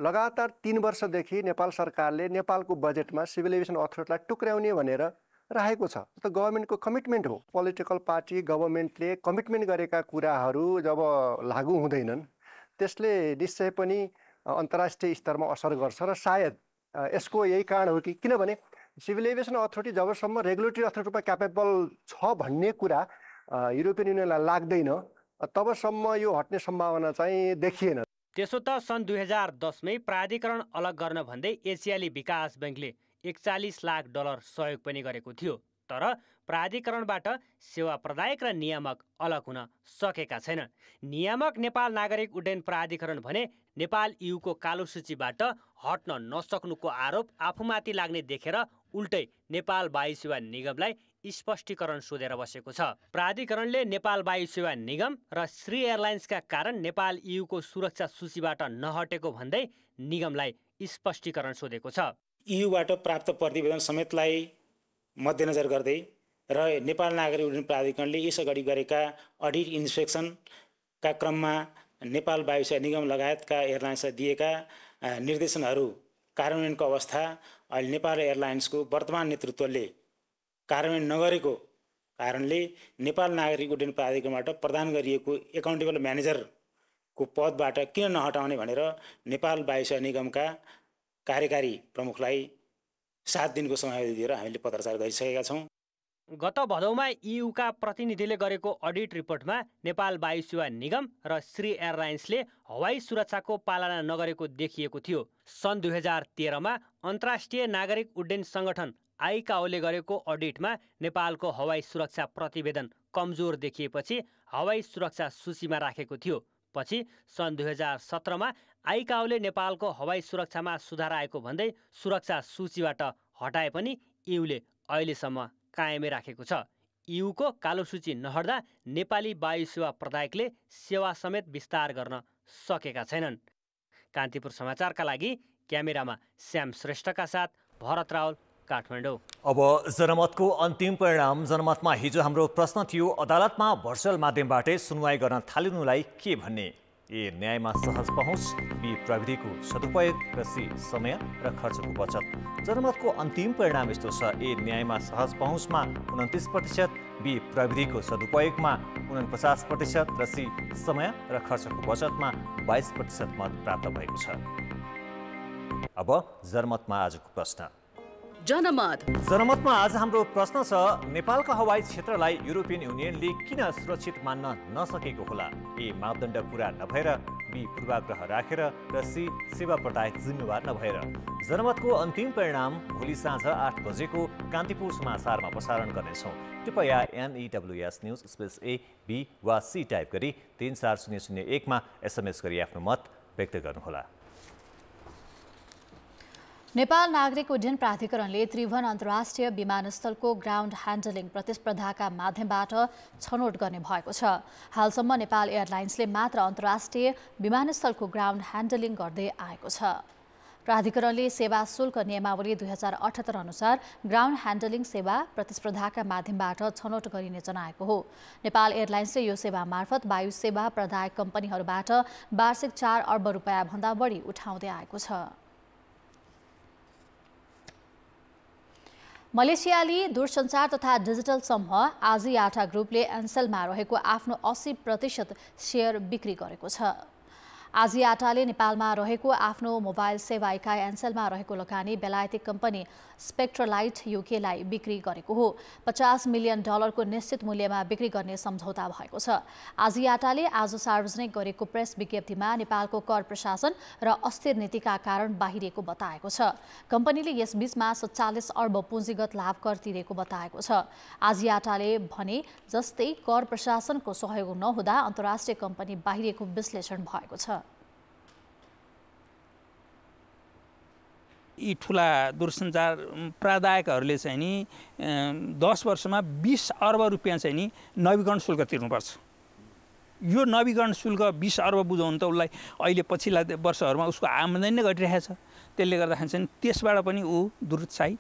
लगातार तिन वर्षदेखि नेपाल सरकारले नेपालको बजेटमा सिभिल एभिएसन अथोरिटीलाई टुक्र्याउने भनेर राखेको छ त गभर्मेन्टको कमिटमेन्ट हो पोलिटिकल पार्टी गभर्मेन्टले कमिटमेन्ट गरेका कुराहरू जब लागु हुँदैनन् त्यसले निश्चय पनि अन्तर्राष्ट्रिय स्तरमा असर गर्छ र सायद यसको यही कारण हो कि किनभने सिभिल एभिएसन अथोरिटी जबसम्म रेगुलेटरी अथोरिटीमा क्यापेबल छ भन्ने कुरा युरोपियन युनियनलाई लाग्दैन तबसम्म यो हट्ने सम्भावना चाहिँ देखिएन त्यसो त सन् दुई हजार दसमै प्राधिकरण अलग गर्न भन्दै एसियाली विकास ब्याङ्कले एकचालिस लाख डलर सहयोग पनि गरेको थियो तर प्राधिकरणबाट सेवा प्रदायक र नियामक अलग हुन सकेका छैनन् नियामक नेपाल नागरिक उड्डयन प्राधिकरण भने नेपाल युको कालो सूचीबाट हट्न नसक्नुको आरोप आफूमाथि लाग्ने देखेर उल्टै नेपाल वायु सेवा निगमलाई स्पष्टीकरण सोधेर बसेको छ प्राधिकरणले नेपाल वायु सेवा निगम र श्री एयरलाइन्सका कारण नेपाल युको सुरक्षा सूचीबाट नहटेको भन्दै निगमलाई स्पष्टीकरण सोधेको छ युबाट प्राप्त प्रतिवेदन समेतलाई मध्यनजर गर्दै र नेपाल नागरिक उड्डयन प्राधिकरणले अगाडि गरेका अडिट इन्सपेक्सनका क्रममा नेपाल वायुसेवा निगम लगायतका एयरलाइन्सलाई दिएका निर्देशनहरू कार्यान्वयनको अवस्था अहिले नेपाल एयरलाइन्सको वर्तमान नेतृत्वले कार्यान्वयन नगरेको कारणले नेपाल नागरिक उड्डयन प्राधिकरणबाट प्रदान गरिएको एकाउन्टेबल म्यानेजरको पदबाट किन नहटाउने भनेर नेपाल वायुसेवा निगमका कार्यकारी प्रमुखलाई सात दिनको समय दिएर हामीले पत्रचार गरिसकेका छौँ गत भदौमा इयुका प्रतिनिधिले गरेको अडिट रिपोर्टमा नेपाल वायुसेवा निगम र श्री एयरलाइन्सले हवाई सुरक्षाको पालना नगरेको देखिएको थियो सन् दुई हजार तेह्रमा अन्तर्राष्ट्रिय नागरिक उड्डयन सङ्गठन आइकाओले गरेको अडिटमा नेपालको हवाई सुरक्षा प्रतिवेदन कमजोर देखिएपछि हवाई सुरक्षा सूचीमा राखेको थियो पछि सन् दुई हजार सत्रमा आइकाओले नेपालको हवाई सुरक्षामा सुधार आएको भन्दै सुरक्षा सूचीबाट हटाए पनि युले अहिलेसम्म कायमै राखेको छ युको कालो सूची नहट्दा नेपाली वायु सेवा प्रदायकले सेवा समेत विस्तार गर्न सकेका छैनन् कान्तिपुर समाचारका लागि क्यामेरामा श्याम श्रेष्ठका साथ भरत रावल काठमाडौँ अब जनमतको अन्तिम परिणाम जनमतमा हिजो हाम्रो प्रश्न थियो अदालतमा भर्चुअल माध्यमबाटै सुनवाई गर्न थालिनुलाई के भन्ने ए न्यायमा सहज पहुँच बी प्रविधिको सदुपयोग र सी समय र खर्चको बचत जनमतको अन्तिम परिणाम यस्तो छ ए न्यायमा सहज पहुँचमा उन्तिस प्रतिशत बी प्रविधिको सदुपयोगमा उनपचास प्रतिशत र सी समय र खर्चको बचतमा बाइस प्रतिशत मत प्राप्त भएको छ अब जनमतमा आजको प्रश्न जनमत जनमतमा आज हाम्रो प्रश्न छ नेपालका हवाई क्षेत्रलाई युरोपियन युनियनले किन सुरक्षित मान्न नसकेको होला ए मापदण्ड पुरा नभएर बी पूर्वाग्रह राखेर र सी सेवा प्रदायक जिम्मेवार नभएर जनमतको अन्तिम परिणाम भोलि साँझ आठ बजेको कान्तिपुर समाचारमा प्रसारण गर्नेछौँ कृपया N E W S news space A B वा सी टाइप गरी तिन चार शून्य शून्य एकमा एसएमएस गरी आफ्नो मत व्यक्त गर्नुहोला नेपाल नागरिक उड्डयन प्राधिकरणले त्रिभुवन अन्तर्राष्ट्रिय विमानस्थलको ग्राउन्ड ह्यान्डलिङ प्रतिस्पर्धाका माध्यमबाट छनौट गर्ने भएको छ हालसम्म नेपाल एयरलाइन्सले मात्र अन्तर्राष्ट्रिय विमानस्थलको ग्राउन्ड ह्यान्डलिङ गर्दै आएको छ प्राधिकरणले सेवा शुल्क नियमावली दुई हजार अठहत्तर अनुसार ग्राउन्ड ह्यान्डलिङ सेवा प्रतिस्पर्धाका माध्यमबाट छनौट गरिने जनाएको हो नेपाल एयरलाइन्सले यो सेवा मार्फत वायु सेवा प्रदायक कम्पनीहरूबाट वार्षिक चार अर्ब रुपियाँभन्दा बढी उठाउँदै आएको छ मलेसियाली दूरसञ्चार तथा डिजिटल समूह आजियाठा ग्रुपले एन्सेलमा रहेको आफ्नो अस्सी प्रतिशत सेयर बिक्री गरेको छ आजियाटाले नेपालमा रहेको आफ्नो मोबाइल सेवा इकाइ एन्सेलमा रहेको लगानी बेलायती कम्पनी स्पेक्ट्रोलाइट युकेलाई बिक्री गरेको हो पचास मिलियन डलरको निश्चित मूल्यमा बिक्री गर्ने सम्झौता भएको छ आजियाटाले आज सार्वजनिक गरेको प्रेस विज्ञप्तिमा नेपालको कर प्रशासन र अस्थिर नीतिका कारण बाहिरिएको बताएको छ कम्पनीले यसबीचमा सत्तालिस अर्ब पुँजीगत लाभ कर तिरेको बताएको छ आजियाटाले भने जस्तै कर प्रशासनको सहयोग नहुँदा अन्तर्राष्ट्रिय कम्पनी बाहिरिएको विश्लेषण भएको छ यी ठुला दूरसञ्चार प्रादायकहरूले चाहिँ नि दस वर्षमा बिस अर्ब रुपियाँ चाहिँ नि नवीकरण शुल्क तिर्नुपर्छ यो नवीकरण शुल्क बिस अर्ब बुझाउनु त उसलाई अहिले पछिल्ला वर्षहरूमा उसको आमदानी नै छ त्यसले गर्दाखेरि चाहिँ त्यसबाट पनि ऊ दुरुत्साहित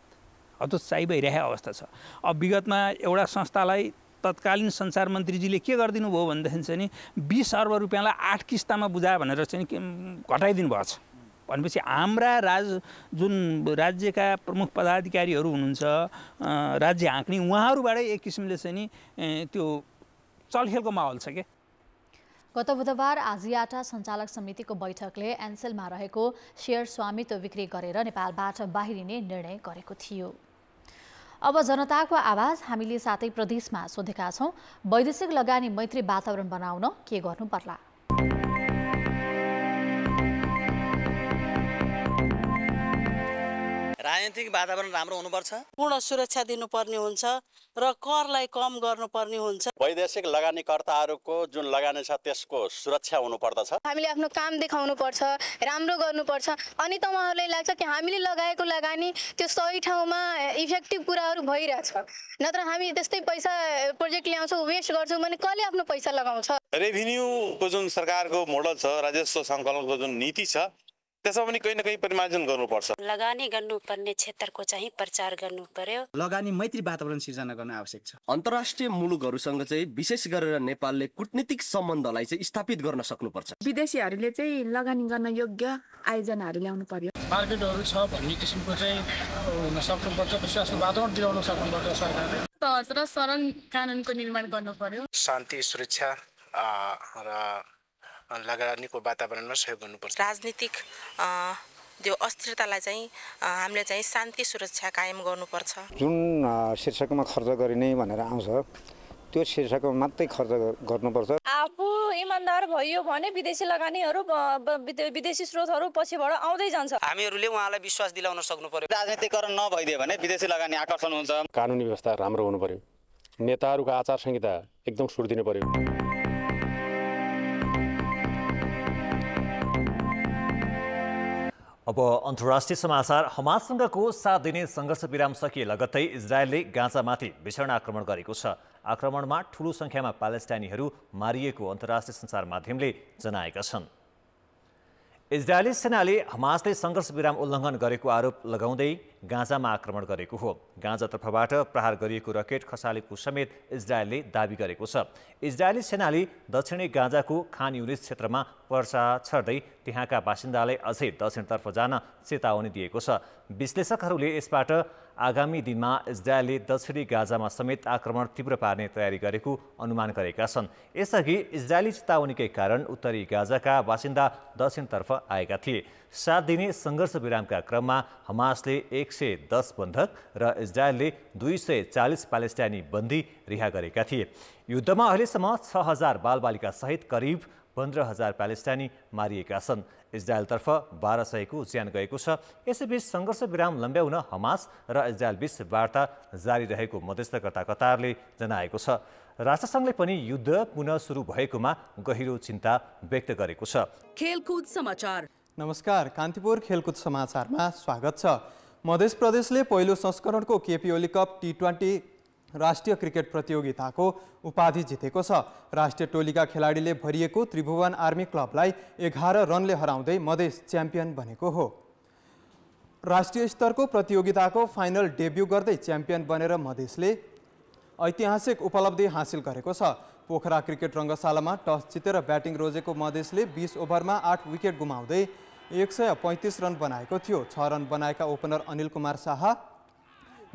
हतोत्साही भइरहेको अवस्था छ अब विगतमा एउटा संस्थालाई तत्कालीन सञ्चार मन्त्रीजीले के गरिदिनु भयो भनेदेखि चाहिँ नि बिस अर्ब रुपियाँलाई आठ किस्तामा बुझायो भनेर चाहिँ घटाइदिनु भएको छ भनेपछि हाम्रा राज जुन राज्यका प्रमुख पदाधिकारीहरू हुनुहुन्छ राज्य हाँक्ने उहाँहरूबाटै एक किसिमले चाहिँ नि त्यो चलखेलको माहौल छ क्या गत बुधबार आजियाटा सञ्चालक समितिको बैठकले एनसेलमा रहेको सेयर स्वामित्व बिक्री गरेर नेपालबाट बाहिरिने निर्णय गरेको थियो अब जनताको आवाज हामीले साथै प्रदेशमा सोधेका छौँ वैदेशिक लगानी मैत्री वातावरण बनाउन के गर्नु पर्ला राजनीतिक वातावरण राम्रो हुनुपर्छ पूर्ण सुरक्षा दिनुपर्ने हुन्छ र करलाई कम गर्नुपर्ने हुन्छ वैदेशिक लगानीकर्ताहरूको जुन लगानी छ त्यसको सुरक्षा हुनुपर्दछ हामीले आफ्नो काम देखाउनु पर्छ राम्रो गर्नुपर्छ अनि त उहाँहरूलाई लाग्छ कि हामीले लगाएको लगानी त्यो सही ठाउँमा इफेक्टिभ कुराहरू भइरहेछ नत्र हामी त्यस्तै पैसा प्रोजेक्ट ल्याउँछौँ वेस्ट गर्छौँ भने कसले आफ्नो पैसा लगाउँछ रेभिन्यूको जुन सरकारको मोडल छ राजस्व सङ्कलनको जुन नीति छ त्यसमा पनि कहीँ न कहीँ परिमार्जन गर्नुपर्छ लगानी गर्नुपर्ने क्षेत्रको चाहिँ प्रचार गर्नु पर्यो लगानी मैत्री वातावरण सिर्जना गर्न आवश्यक छ अन्तर्राष्ट्रिय मुलुकहरूसँग चाहिँ विशेष गरेर नेपालले कुटनीतिक सम्बन्धलाई चाहिँ स्थापित गर्न सक्नुपर्छ विदेशीहरूले चाहिँ लगानी गर्न योग्य आयोजनाहरू ल्याउनु पर्यो मार्केटहरू छ भन्ने किसिमको चाहिँ हुन सक्नुपर्छ विश्वासको वातावरण दिलाउन सक्नुपर्छ सरकारले सहज र सरल कानुनको निर्माण गर्नु पर्यो शान्ति सुरक्षा र लगानीको वातावरणमा सहयोग गर्नुपर्छ राजनीतिक त्यो अस्थिरतालाई चाहिँ हामीले चाहिँ शान्ति सुरक्षा कायम गर्नुपर्छ जुन शीर्षकमा खर्च गरिने भनेर आउँछ त्यो शीर्षकमा मात्रै खर्च गर्नुपर्छ आफू इमान्दार भइयो भने विदेशी लगानीहरू विदेशी स्रोतहरू पछिबाट आउँदै जान्छ हामीहरूले उहाँलाई विश्वास दिलाउन सक्नु पर्यो राजनीतिकरण नभइदियो भने विदेशी लगानी आकर्षण हुन्छ कानुनी व्यवस्था राम्रो हुनु पर्यो नेताहरूको आचार संहिता एकदम सुरु दिनु पर्यो अब अन्तर्राष्ट्रिय समाचार हमासँगको साथ दिने सङ्घर्ष विराम सकिए लगत्तै इजरायलले गाँजामाथि भीषण आक्रमण गरेको छ आक्रमणमा ठुलो सङ्ख्यामा प्यालेस्टाइनीहरू मारिएको अन्तर्राष्ट्रिय सञ्चार माध्यमले जनाएका छन् इजरायली सेनाले हमासले सङ्घर्ष विराम उल्लङ्घन गरेको आरोप लगाउँदै गाँजामा आक्रमण गरेको हो गाँजातर्फबाट प्रहार गरिएको रकेट खसालेको समेत इजरायलले दावी गरेको छ इजरायली सेनाले दक्षिणी गाँजाको खान युनिस क्षेत्रमा पर्चा छर्दै त्यहाँका बासिन्दालाई अझै दक्षिणतर्फ जान चेतावनी दिएको छ विश्लेषकहरूले यसबाट आगामी दिनमा इजरायलले दक्षिणी गाजामा समेत आक्रमण तीव्र पार्ने तयारी गरेको अनुमान गरेका छन् यसअघि इजरायली चेतावनीकै कारण उत्तरी गाजाका बासिन्दा दक्षिणतर्फ आएका थिए सात दिने सङ्घर्ष विरामका क्रममा हमासले एक सय दस बन्धक र इजरायलले दुई सय चालिस प्यालेस्टाइनी बन्दी रिहा गरेका थिए युद्धमा अहिलेसम्म छ हजार बालबालिकासहित करिब पन्ध्र हजार प्यालेस्टाइनी मारिएका छन् इजरायलतर्फ बाह्र सयको ज्यान गएको छ यसैबीच सङ्घर्ष विराम लम्ब्याउन हमास र इजरायलबीच वार्ता जारी रहेको मध्यस्थकर्ता कतारले जनाएको छ राष्ट्रसङ्घले पनि युद्ध पुनः सुरु भएकोमा गहिरो चिन्ता व्यक्त गरेको छ खेलकुद समाचार नमस्कार कान्तिपुर खेलकुद समाचारमा स्वागत छ मध्य प्रदेशले पहिलो संस्करणको KP Oli cup T twenty राष्ट्रिय क्रिकेट प्रतियोगिताको उपाधि जितेको छ राष्ट्रिय टोलीका खेलाडीले भरिएको त्रिभुवन आर्मी क्लबलाई एघार रनले हराउँदै मधेस च्याम्पियन बनेको हो राष्ट्रिय स्तरको प्रतियोगिताको फाइनल डेब्यू गर्दै च्याम्पियन बनेर मधेसले ऐतिहासिक उपलब्धि हासिल गरेको छ पोखरा क्रिकेट रङ्गशालामा टस जितेर ब्याटिङ रोजेको मधेसले बिस ओभरमा आठ विकेट गुमाउँदै एक सय पैँतिस रन बनाएको थियो छ रन बनाएका ओपनर अनिल कुमार शाह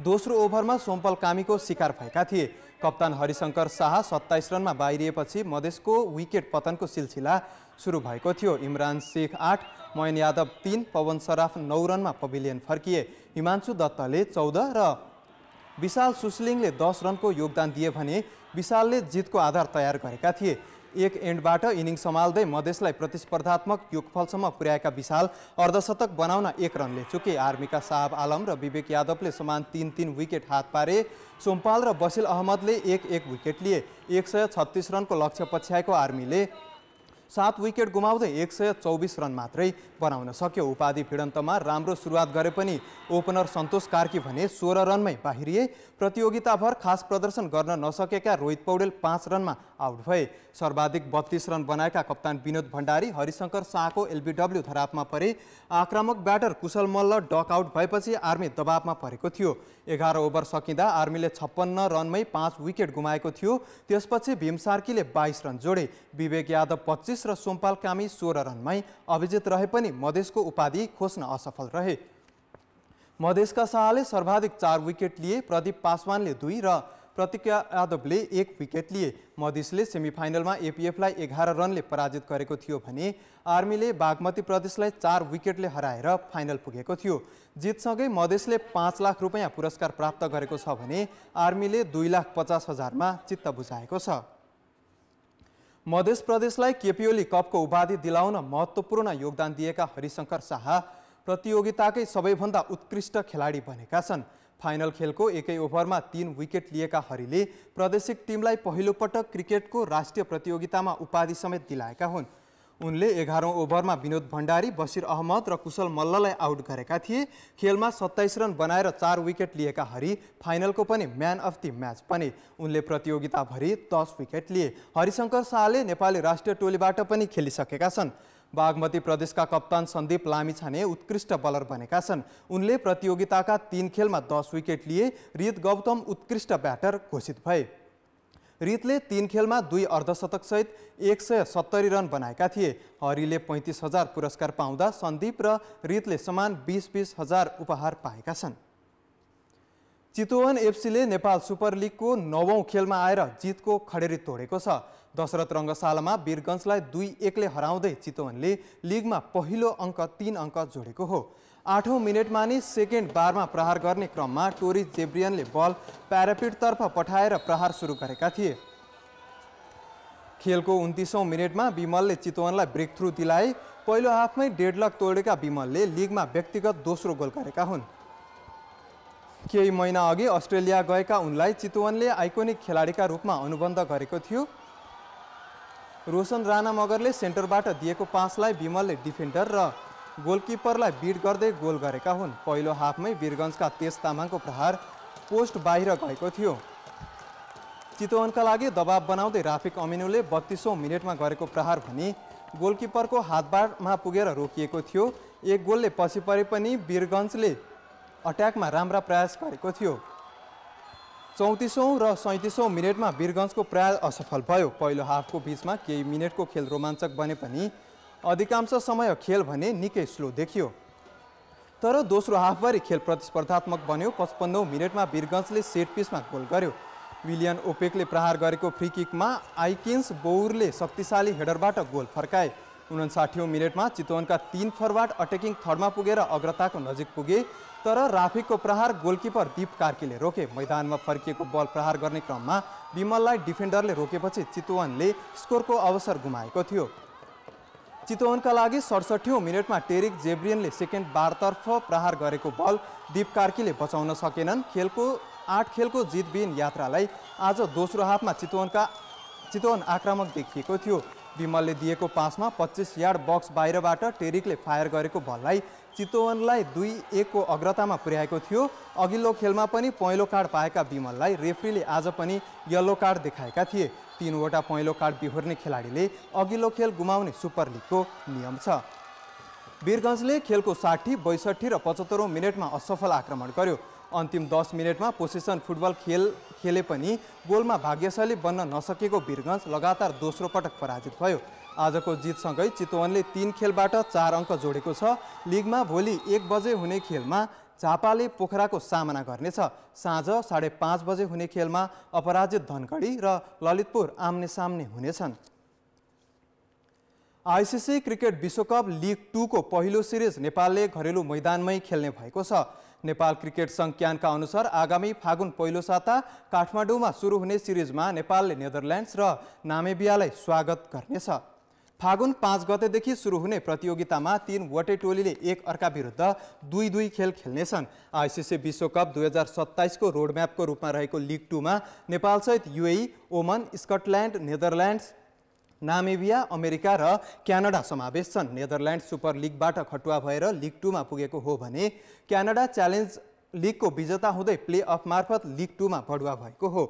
दोस्रो ओभरमा सोम्पल कामीको शिकार भएका थिए कप्तान हरिशङ्कर शाह सत्ताइस रनमा बाहिरिएपछि मधेसको विकेट पतनको सिलसिला सुरु भएको थियो इमरान शेख आठ मयन यादव तिन पवन सराफ नौ रनमा पभिलियन फर्किए हिमांशु दत्तले चौध र विशाल सुसलिङले दस रनको योगदान दिए भने विशालले जितको आधार तयार गरेका थिए एक एंड इनिङ सम्हाल्दै मधेश प्रतिस्पर्धात्मक योगफलसम्म पुर्याएका विशाल अर्धशतक बना एक रन रनले चुके आर्मी का साहब आलम र विवेक ने समान तीन तीन विकेट हाथ पारे सोमपाल र बसिल ने एक एक विकेट लिए एक सय छत्तीस रन को लक्ष्य पछ्याएको आर्मीले सात विकेट गुमाउँदै एक सय चौबिस रन मात्रै बनाउन सक्यो उपाधि भिडन्तमा राम्रो सुरुवात गरे पनि ओपनर सन्तोष कार्की भने सोह्र रनमै बाहिरिए प्रतियोगिताभर खास प्रदर्शन गर्न नसकेका रोहित पौडेल पाँच रनमा आउट भए सर्वाधिक बत्तीस रन बनाएका कप्तान विनोद भण्डारी हरिशङ्कर शाहको एलबिडब्ल्यू धरापमा परे आक्रामक batter Kushal Malla duck out भएपछि आर्मी दबावमा परेको थियो एघार ओभर सकिँदा आर्मीले छप्पन्न रनमै पाँच विकेट गुमाएको थियो त्यसपछि भीमसार्कीले बाइस रन जोडे विवेक यादव पच्चिस मधेस र सोमपाल कामी सोह्र रनमै अभिजित रहे पनि मधेसको उपाधि खोज्न असफल रहे मधेसका शाहले सर्वाधिक चार विकेट लिए प्रदीप पासवानले दुई र प्रतिज्ञा यादवले एक विकेट लिए मधेसले सेमिफाइनलमा एपिएफलाई एघार रनले पराजित गरेको थियो भने आर्मीले बागमती प्रदेशलाई चार विकेटले हराएर फाइनल पुगेको थियो जितसँगै मधेसले पाँच लाख रुपियाँ पुरस्कार प्राप्त गरेको छ भने आर्मीले दुई लाख पचास हजारमा चित्त बुझाएको छ मध्य प्रदेशलाई केपिओली कपको उपाधि दिलाउन महत्त्वपूर्ण योगदान दिएका हरिशङ्कर शाह प्रतियोगिताकै सबैभन्दा उत्कृष्ट खेलाडी बनेका छन् फाइनल खेलको एकै ओभरमा तीन विकेट लिएका हरिले प्रादेशिक टिमलाई पहिलोपटक क्रिकेटको राष्ट्रिय प्रतियोगितामा उपाधि समेत दिलाएका हुन् उनले एघारौँ ओभरमा विनोद भण्डारी बसिर अहमद र कुशल मल्ललाई आउट गरेका थिए खेलमा सत्ताइस रन बनाएर चार विकेट लिएका हरि फाइनलको पनि म्यान अफ दि म्याच पनि उनले प्रतियोगिताभरि दस विकेट लिए हरिशङ्कर शाहले नेपाली राष्ट्रिय टोलीबाट पनि खेलिसकेका छन् बागमती प्रदेशका कप्तान सन्दीप लामिछाने उत्कृष्ट बलर बनेका छन् उनले प्रतियोगिताका तीन खेलमा दस विकेट लिए रित गौतम उत्कृष्ट ब्याटर घोषित भए रितले तीन खेलमा दुई अर्धशतकसहित एक सय सत्तरी रन बनाएका थिए हरिले पैँतिस हजार पुरस्कार पाउँदा सन्दीप र रितले समान बिस बिस हजार उपहार पाएका छन् चितवन एफसीले नेपाल सुपर लिगको नवौँ खेलमा आएर जितको खडेरी तोडेको छ दशरथ रङ्गशालामा वीरगन्जलाई दुई एकले हराउँदै चितवनले लिगमा पहिलो अङ्क तिन अङ्क जोडेको हो आठौँ मिनटमा नि सेकेन्ड बारमा प्रहार गर्ने क्रममा टोरी जेब्रियनले बल प्यारापिडतर्फ पठाएर प्रहार सुरु गरेका थिए खेलको उन्तिसौँ मिनटमा विमलले चितवनलाई ब्रेक थ्रु दिलाए पहिलो हाफमै डेडलक तोडेका विमलले लिगमा व्यक्तिगत दोस्रो गोल गरेका हुन् केही महिना अघि अस्ट्रेलिया गएका उनलाई चितवनले आइकोनिक खेलाडीका रूपमा अनुबन्ध गरेको थियो रोशन राणा मगरले सेन्टरबाट दिएको पासलाई विमलले डिफेन्डर र गोलकिपरलाई बिट गर्दै गोल गरेका हुन् पहिलो हाफमै वीरगन्जका तेज तामाङको प्रहार पोस्ट बाहिर गएको थियो चितवनका लागि दबाब बनाउँदै राफिक अमिनुले बत्तिसौँ मिनटमा गरेको प्रहार भने गोलकिपरको हातबारमा पुगेर रोकिएको थियो एक गोलले पछि परे पनि वीरगन्जले अट्याकमा राम्रा प्रयास गरेको थियो चौतिसौँ र सैँतिसौँ मिनटमा वीरगन्जको प्रयास असफल भयो पहिलो हाफको बिचमा केही मिनटको खेल रोमाञ्चक बने पनि अधिकांश समय खेल भने निकै स्लो देखियो तर दोस्रो हाफभरि खेल प्रतिस्पर्धात्मक बन्यो पचपन्नौ मिनटमा बिरगन्जले सेट पिसमा गोल गर्यो विलियन ओपेकले प्रहार गरेको फ्री किकमा आइकिन्स बौरले शक्तिशाली हेडरबाट गोल फर्काए उन्साठी मिनटमा चितवनका तीन फरवार्ड अट्याकिङ थर्डमा पुगेर अग्रताको नजिक पुगे तर राफिकको प्रहार गोलकिपर दीप कार्कीले रोके मैदानमा फर्किएको बल प्रहार गर्ने क्रममा विमललाई डिफेन्डरले रोकेपछि चितवनले स्कोरको अवसर गुमाएको थियो चितवनका लागि सडसठौँ मिनटमा टेरिक जेब्रियनले सेकेन्ड बारतर्फ प्रहार गरेको बल दिप कार्कीले बचाउन सकेनन् खेलको आठ खेलको जितबिन यात्रालाई आज दोस्रो हाफमा चितवनका चितवन आक्रामक देखिएको थियो विमलले दिएको पासमा पच्चिस यार्ड बक्स बाहिरबाट टेरिकले फायर गरेको बललाई चितवनलाई दुई एकको अग्रतामा पुर्याएको थियो अघिल्लो खेलमा पनि पहेँलो कार्ड पाएका विमललाई रेफ्रीले आज पनि यल्लो कार्ड देखाएका थिए तिनवटा पहेँलो कार्ड बिहोर्ने खेलाडीले अघिल्लो खेल गुमाउने सुपर लिगको नियम छ वीरगन्जले खेलको साठी बैसठी र पचहत्तरौँ मिनटमा असफल आक्रमण गर्यो अन्तिम दस मिनटमा पोसिसन फुटबल खेल खेले पनि गोलमा भाग्यशाली बन्न नसकेको वीरगन्ज लगातार दोस्रो पटक पराजित भयो आजको जितसँगै चितवनले तीन खेलबाट चार अङ्क जोडेको छ लिगमा भोलि एक बजे हुने खेलमा झापाले पोखराको सामना गर्नेछ साँझ साढे पाँच बजे हुने खेलमा अपराजित धनगढी र ललितपुर आम्ने सामने हुनेछन् आइसिसी क्रिकेट विश्वकप लिग टूको पहिलो सिरिज नेपालले घरेलु मैदानमै खेल्ने भएको छ नेपाल क्रिकेट सङ्घ क्यानका अनुसार आगामी फागुन पहिलो साता काठमाडौँमा सुरु हुने सिरिजमा नेपालले नेदरल्यान्ड्स र नामेबियालाई स्वागत गर्नेछ फागुन पाँच गतेदेखि सुरु हुने प्रतियोगितामा तीन वटे टोलीले एक अर्का विरुद्ध दुई दुई खेल खेल्नेछन् आइसिसी विश्वकप दुई हजार सत्ताइसको रोडम्यापको रूपमा रहेको लिग टूमा नेपालसहित UAE Oman Scotland Netherlands Namibia America र क्यानाडा समावेश छन् नेदरल्यान्ड सुपर लिगबाट खटुवा भएर लिग टूमा पुगेको हो भने क्यानाडा च्यालेन्ज लिगको विजेता हुँदै प्ले अफ मार्फत लिग टूमा बढुवा भएको हो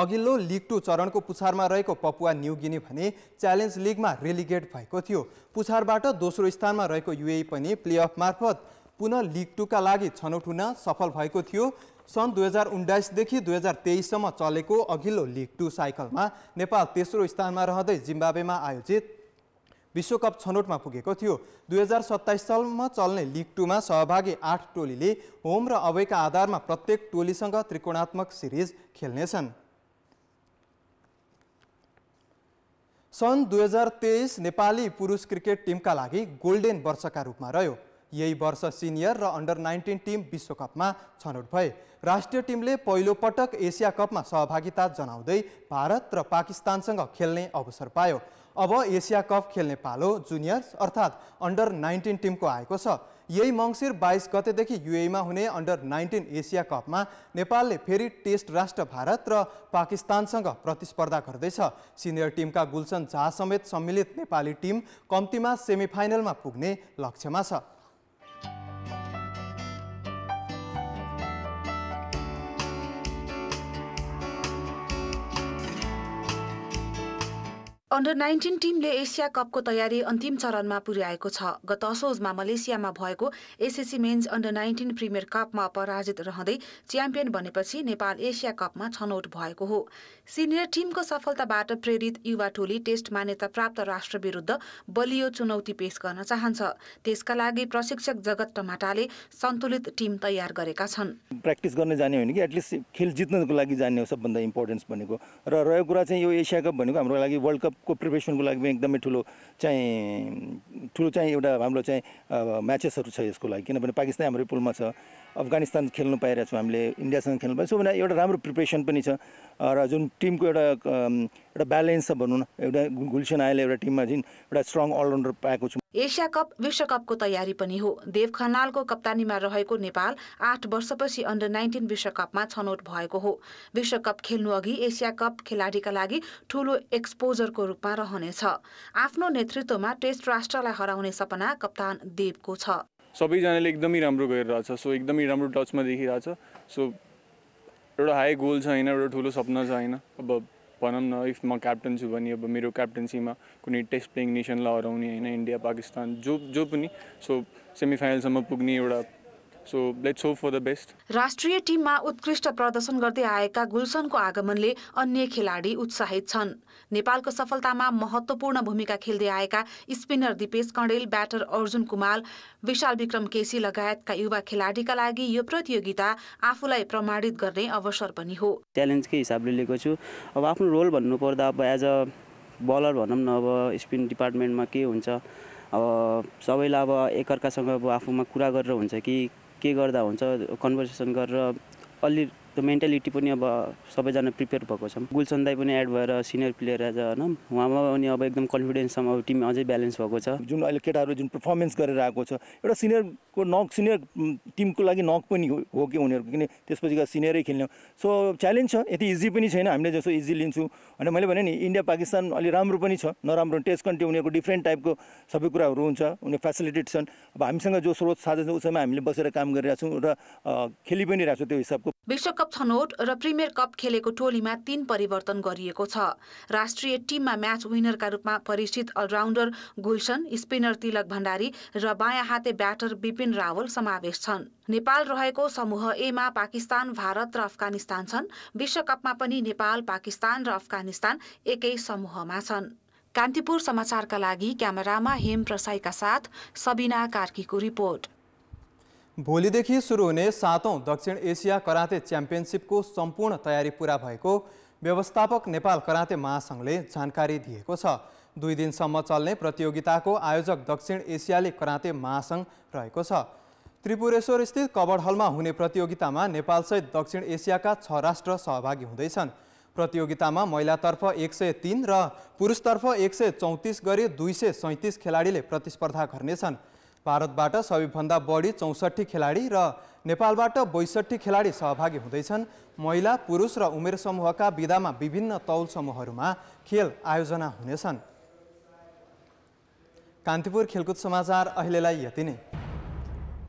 अघिल्लो लिग टू चरणको पुछारमा रहेको पपुवा गिनी भने च्यालेन्ज लिगमा रेलिगेट भएको थियो पुछारबाट दोस्रो स्थानमा रहेको युए पनि प्लेअफ मार्फत पुनः लिग टूका लागि छनौट हुन सफल भएको थियो सन् दुई हजार उन्नाइसदेखि दुई हजार तेइससम्म चलेको अघिल्लो लिग टू साइकलमा नेपाल तेस्रो स्थानमा रहँदै जिम्बावेमा आयोजित विश्वकप छनौटमा पुगेको थियो दुई हजार सत्ताइस सालमा चल्ने लिग टूमा सहभागी आठ टोलीले होम र अवैका आधारमा प्रत्येक टोलीसँग त्रिकोणात्मक सिरिज खेल्नेछन् सन् दुई हजार तेइस नेपाली पुरुष क्रिकेट टिमका लागि गोल्डेन वर्षका रूपमा रह्यो यही वर्ष सिनियर र अन्डर नाइन्टिन टिम विश्वकपमा छनौट भए राष्ट्रिय टिमले पहिलो पटक एसिया कपमा सहभागिता जनाउँदै भारत र पाकिस्तानसँग खेल्ने अवसर पायो अब एसिया कप खेल्ने पालो जुनियर्स अर्थात् अन्डर नाइन्टिन टिमको आएको छ यही मङ्सिर बाइस गतेदेखि युएमा हुने अन्डर नाइन्टिन एसिया कपमा नेपालले फेरि टेस्ट राष्ट्र भारत र पाकिस्तानसँग प्रतिस्पर्धा गर्दैछ सिनियर टिमका गुलसन झा समेत सम्मिलित नेपाली टिम कम्तीमा सेमिफाइनलमा पुग्ने लक्ष्यमा छ अन्डर नाइन्टिन टिमले एसिया कपको तयारी अन्तिम चरणमा पुर्याएको छ गत असोजमा मलेसियामा भएको SSC men's under nineteen premier कपमा पराजित रहँदै च्याम्पियन बनेपछि नेपाल एसिया कपमा छनौट भएको हो सिनियर टिमको सफलताबाट प्रेरित युवा टोली टेस्ट मान्यता प्राप्त राष्ट्र राष्ट्रविरुद्ध बलियो चुनौती पेश गर्न चाहन्छ त्यसका लागि प्रशिक्षक जगत टमाटाले सन्तुलित टिम तयार गरेका छन् प्र्याक्टिस गर्न जाने होइन कि एटलिस्ट खेल जित्नको लागि जाने हो सबभन्दा इम्पोर्टेन्स भनेको र रहेको कुरा चाहिँ यो एसिया कप भनेको हाम्रो लागि वर्ल्ड कप को प्रिपरेसनको लागि एकदमै ठुलो चाहिँ ठुलो चाहिँ एउटा हाम्रो चाहिँ म्याचेसहरू छ यसको लागि किनभने पाकिस्तान हाम्रो पुलमा छ अफगानिस्तान खेल्नु पाइरहेको छौँ हामीले इन्डियासँग खेल्नु पाइरहेको छौँ भने एउटा राम्रो प्रिपरेसन पनि छ र जुन टिमको एउटा एउटा ब्यालेन्स छ भनौँ न एउटा गुलसन आयले एउटा टिममा जुन एउटा स्ट्रङ अलराउन्डर पाएको छौँ एसिया कप विश्वकपको तयारी पनि हो देव खनालको कप्तानीमा रहेको नेपाल आठ वर्षपछि अन्डर नाइन्टिन विश्वकपमा छनौट भएको हो विश्वकप खेल्नु अघि एसिया कप खेलाडीका लागि ठूलो एक्सपोजरको रूपमा रहनेछ आफ्नो नेतृत्वमा टेस्ट राष्ट्रलाई हराउने सपना कप्तान देवको छ सबैजनाले एकदमै राम्रो गरिरहेछ सो एकदमै राम्रो टचमा देखिरहेछ सो एउटा हाई गोल छ होइन एउटा ठुलो सपना छ होइन अब भनौँ न इफ म क्याप्टन छु भने अब मेरो क्याप्टनसीमा कुनै टेस्ट प्लेइङ नेसनलाई हराउने होइन इन्डिया पाकिस्तान जो जो पनि सो सेमिफाइनलसम्म पुग्ने एउटा so let's hope for the best राष्ट्रिय टिममा उत्कृष्ट प्रदर्शन गर्दै आएका गुलसनको आगमनले अन्य खेलाडी उत्साहित छन् नेपालको सफलतामा महत्त्वपूर्ण भूमिका खेल्दै आएका स्पिनर दिपेश कणेल ब्याटर अर्जुन कुमार विशाल विक्रम केसी लगायतका युवा खेलाडीका लागि यो प्रतियोगिता आफूलाई प्रमाणित गर्ने अवसर पनि हो च्यालेन्जकै हिसाबले लिएको छु अब आफ्नो रोल भन्नुपर्दा अब एज अ बलर भनौँ न अब स्पिन डिपार्टमेन्टमा के हुन्छ अब सबैलाई अब एकअर्कासँग अब आफूमा कुरा गरेर हुन्छ कि के गर्दा हुन्छ कन्भर्सेसन गरेर अलि त्यो मेन्टालिटी पनि अब सबैजना प्रिपेयर भएको छ गुलसन दाई पनि एड भएर सिनियर प्लेयर एज होइन उहाँमा पनि अब एकदम कन्फिडेन्ससँग अब टिम अझै ब्यालेन्स भएको छ जुन अहिले केटाहरू जुन पर्फर्मेन्स गरेर आएको छ एउटा सिनियरको नक सिनियर टिमको लागि नक पनि हो कि उनीहरूको किन त्यसपछि गएर सिनियरै खेल्ने सो च्यालेन्ज छ यति इजी पनि छैन हामीले जस्तो इजी लिन्छु होइन मैले भने नि इन्डिया पाकिस्तान अलि राम्रो पनि छ नराम्रो टेस्ट कन्ट्री उनीहरूको डिफ्रेन्ट टाइपको सबै कुराहरू हुन्छ उनीहरू फेसिलिटेड छन् अब हामीसँग जो स्रोत साझा छ उसैमा हामीले बसेर काम गरिरहेछौँ र खेलि पनि रहेको छौँ त्यो हिसाबको विश्वकप कप छनौट र प्रिमियर कप खेलेको टोलीमा तीन परिवर्तन गरिएको छ राष्ट्रिय टिममा म्याच विनरका रूपमा परिचित अलराउन्डर गुलसन स्पिनर तिलक भण्डारी र बायाँ हाते ब्याटर विपिन रावल समावेश छन् नेपाल रहेको समूह एमा पाकिस्तान भारत र अफगानिस्तान छन् विश्वकपमा पनि नेपाल पाकिस्तान र अफगानिस्तान एकै समूहमा छन् कान्तिपुर समाचारका लागि क्यामेरामा हेम प्रसाईका साथ सबिना कार्कीको रिपोर्ट भोलिदेखि सुरु हुने सातौँ दक्षिण एसिया कराते च्याम्पियनसिपको सम्पूर्ण तयारी पुरा भएको व्यवस्थापक नेपाल कराते महासङ्घले जानकारी दिएको छ दुई दिनसम्म चल्ने प्रतियोगिताको आयोजक दक्षिण एसियाली कराते महासङ्घ रहेको छ त्रिपुरेश्वरस्थित कबड हलमा हुने प्रतियोगितामा नेपालसहित दक्षिण एसियाका छ राष्ट्र सहभागी हुँदैछन् प्रतियोगितामा महिलातर्फ एक सय तिन र पुरुषतर्फ एक सय चौतिस गरी दुई सय सैँतिस खेलाडीले प्रतिस्पर्धा गर्नेछन् भारतबाट सबैभन्दा बढी चौसठी खेलाडी र नेपालबाट बैसठी खेलाडी सहभागी हुँदैछन् महिला पुरुष र उमेर समूहका विधामा विभिन्न तौल समूहहरूमा खेल आयोजना हुनेछन् कान्तिपुर खेलकुद समाचार अहिलेलाई यति नै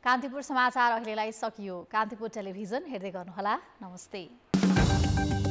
कान्तिपुर समाचार अहिलेलाई सकियो कान्तिपुर टेलिभिजन हेर्दै गर्नुहोला नमस्ते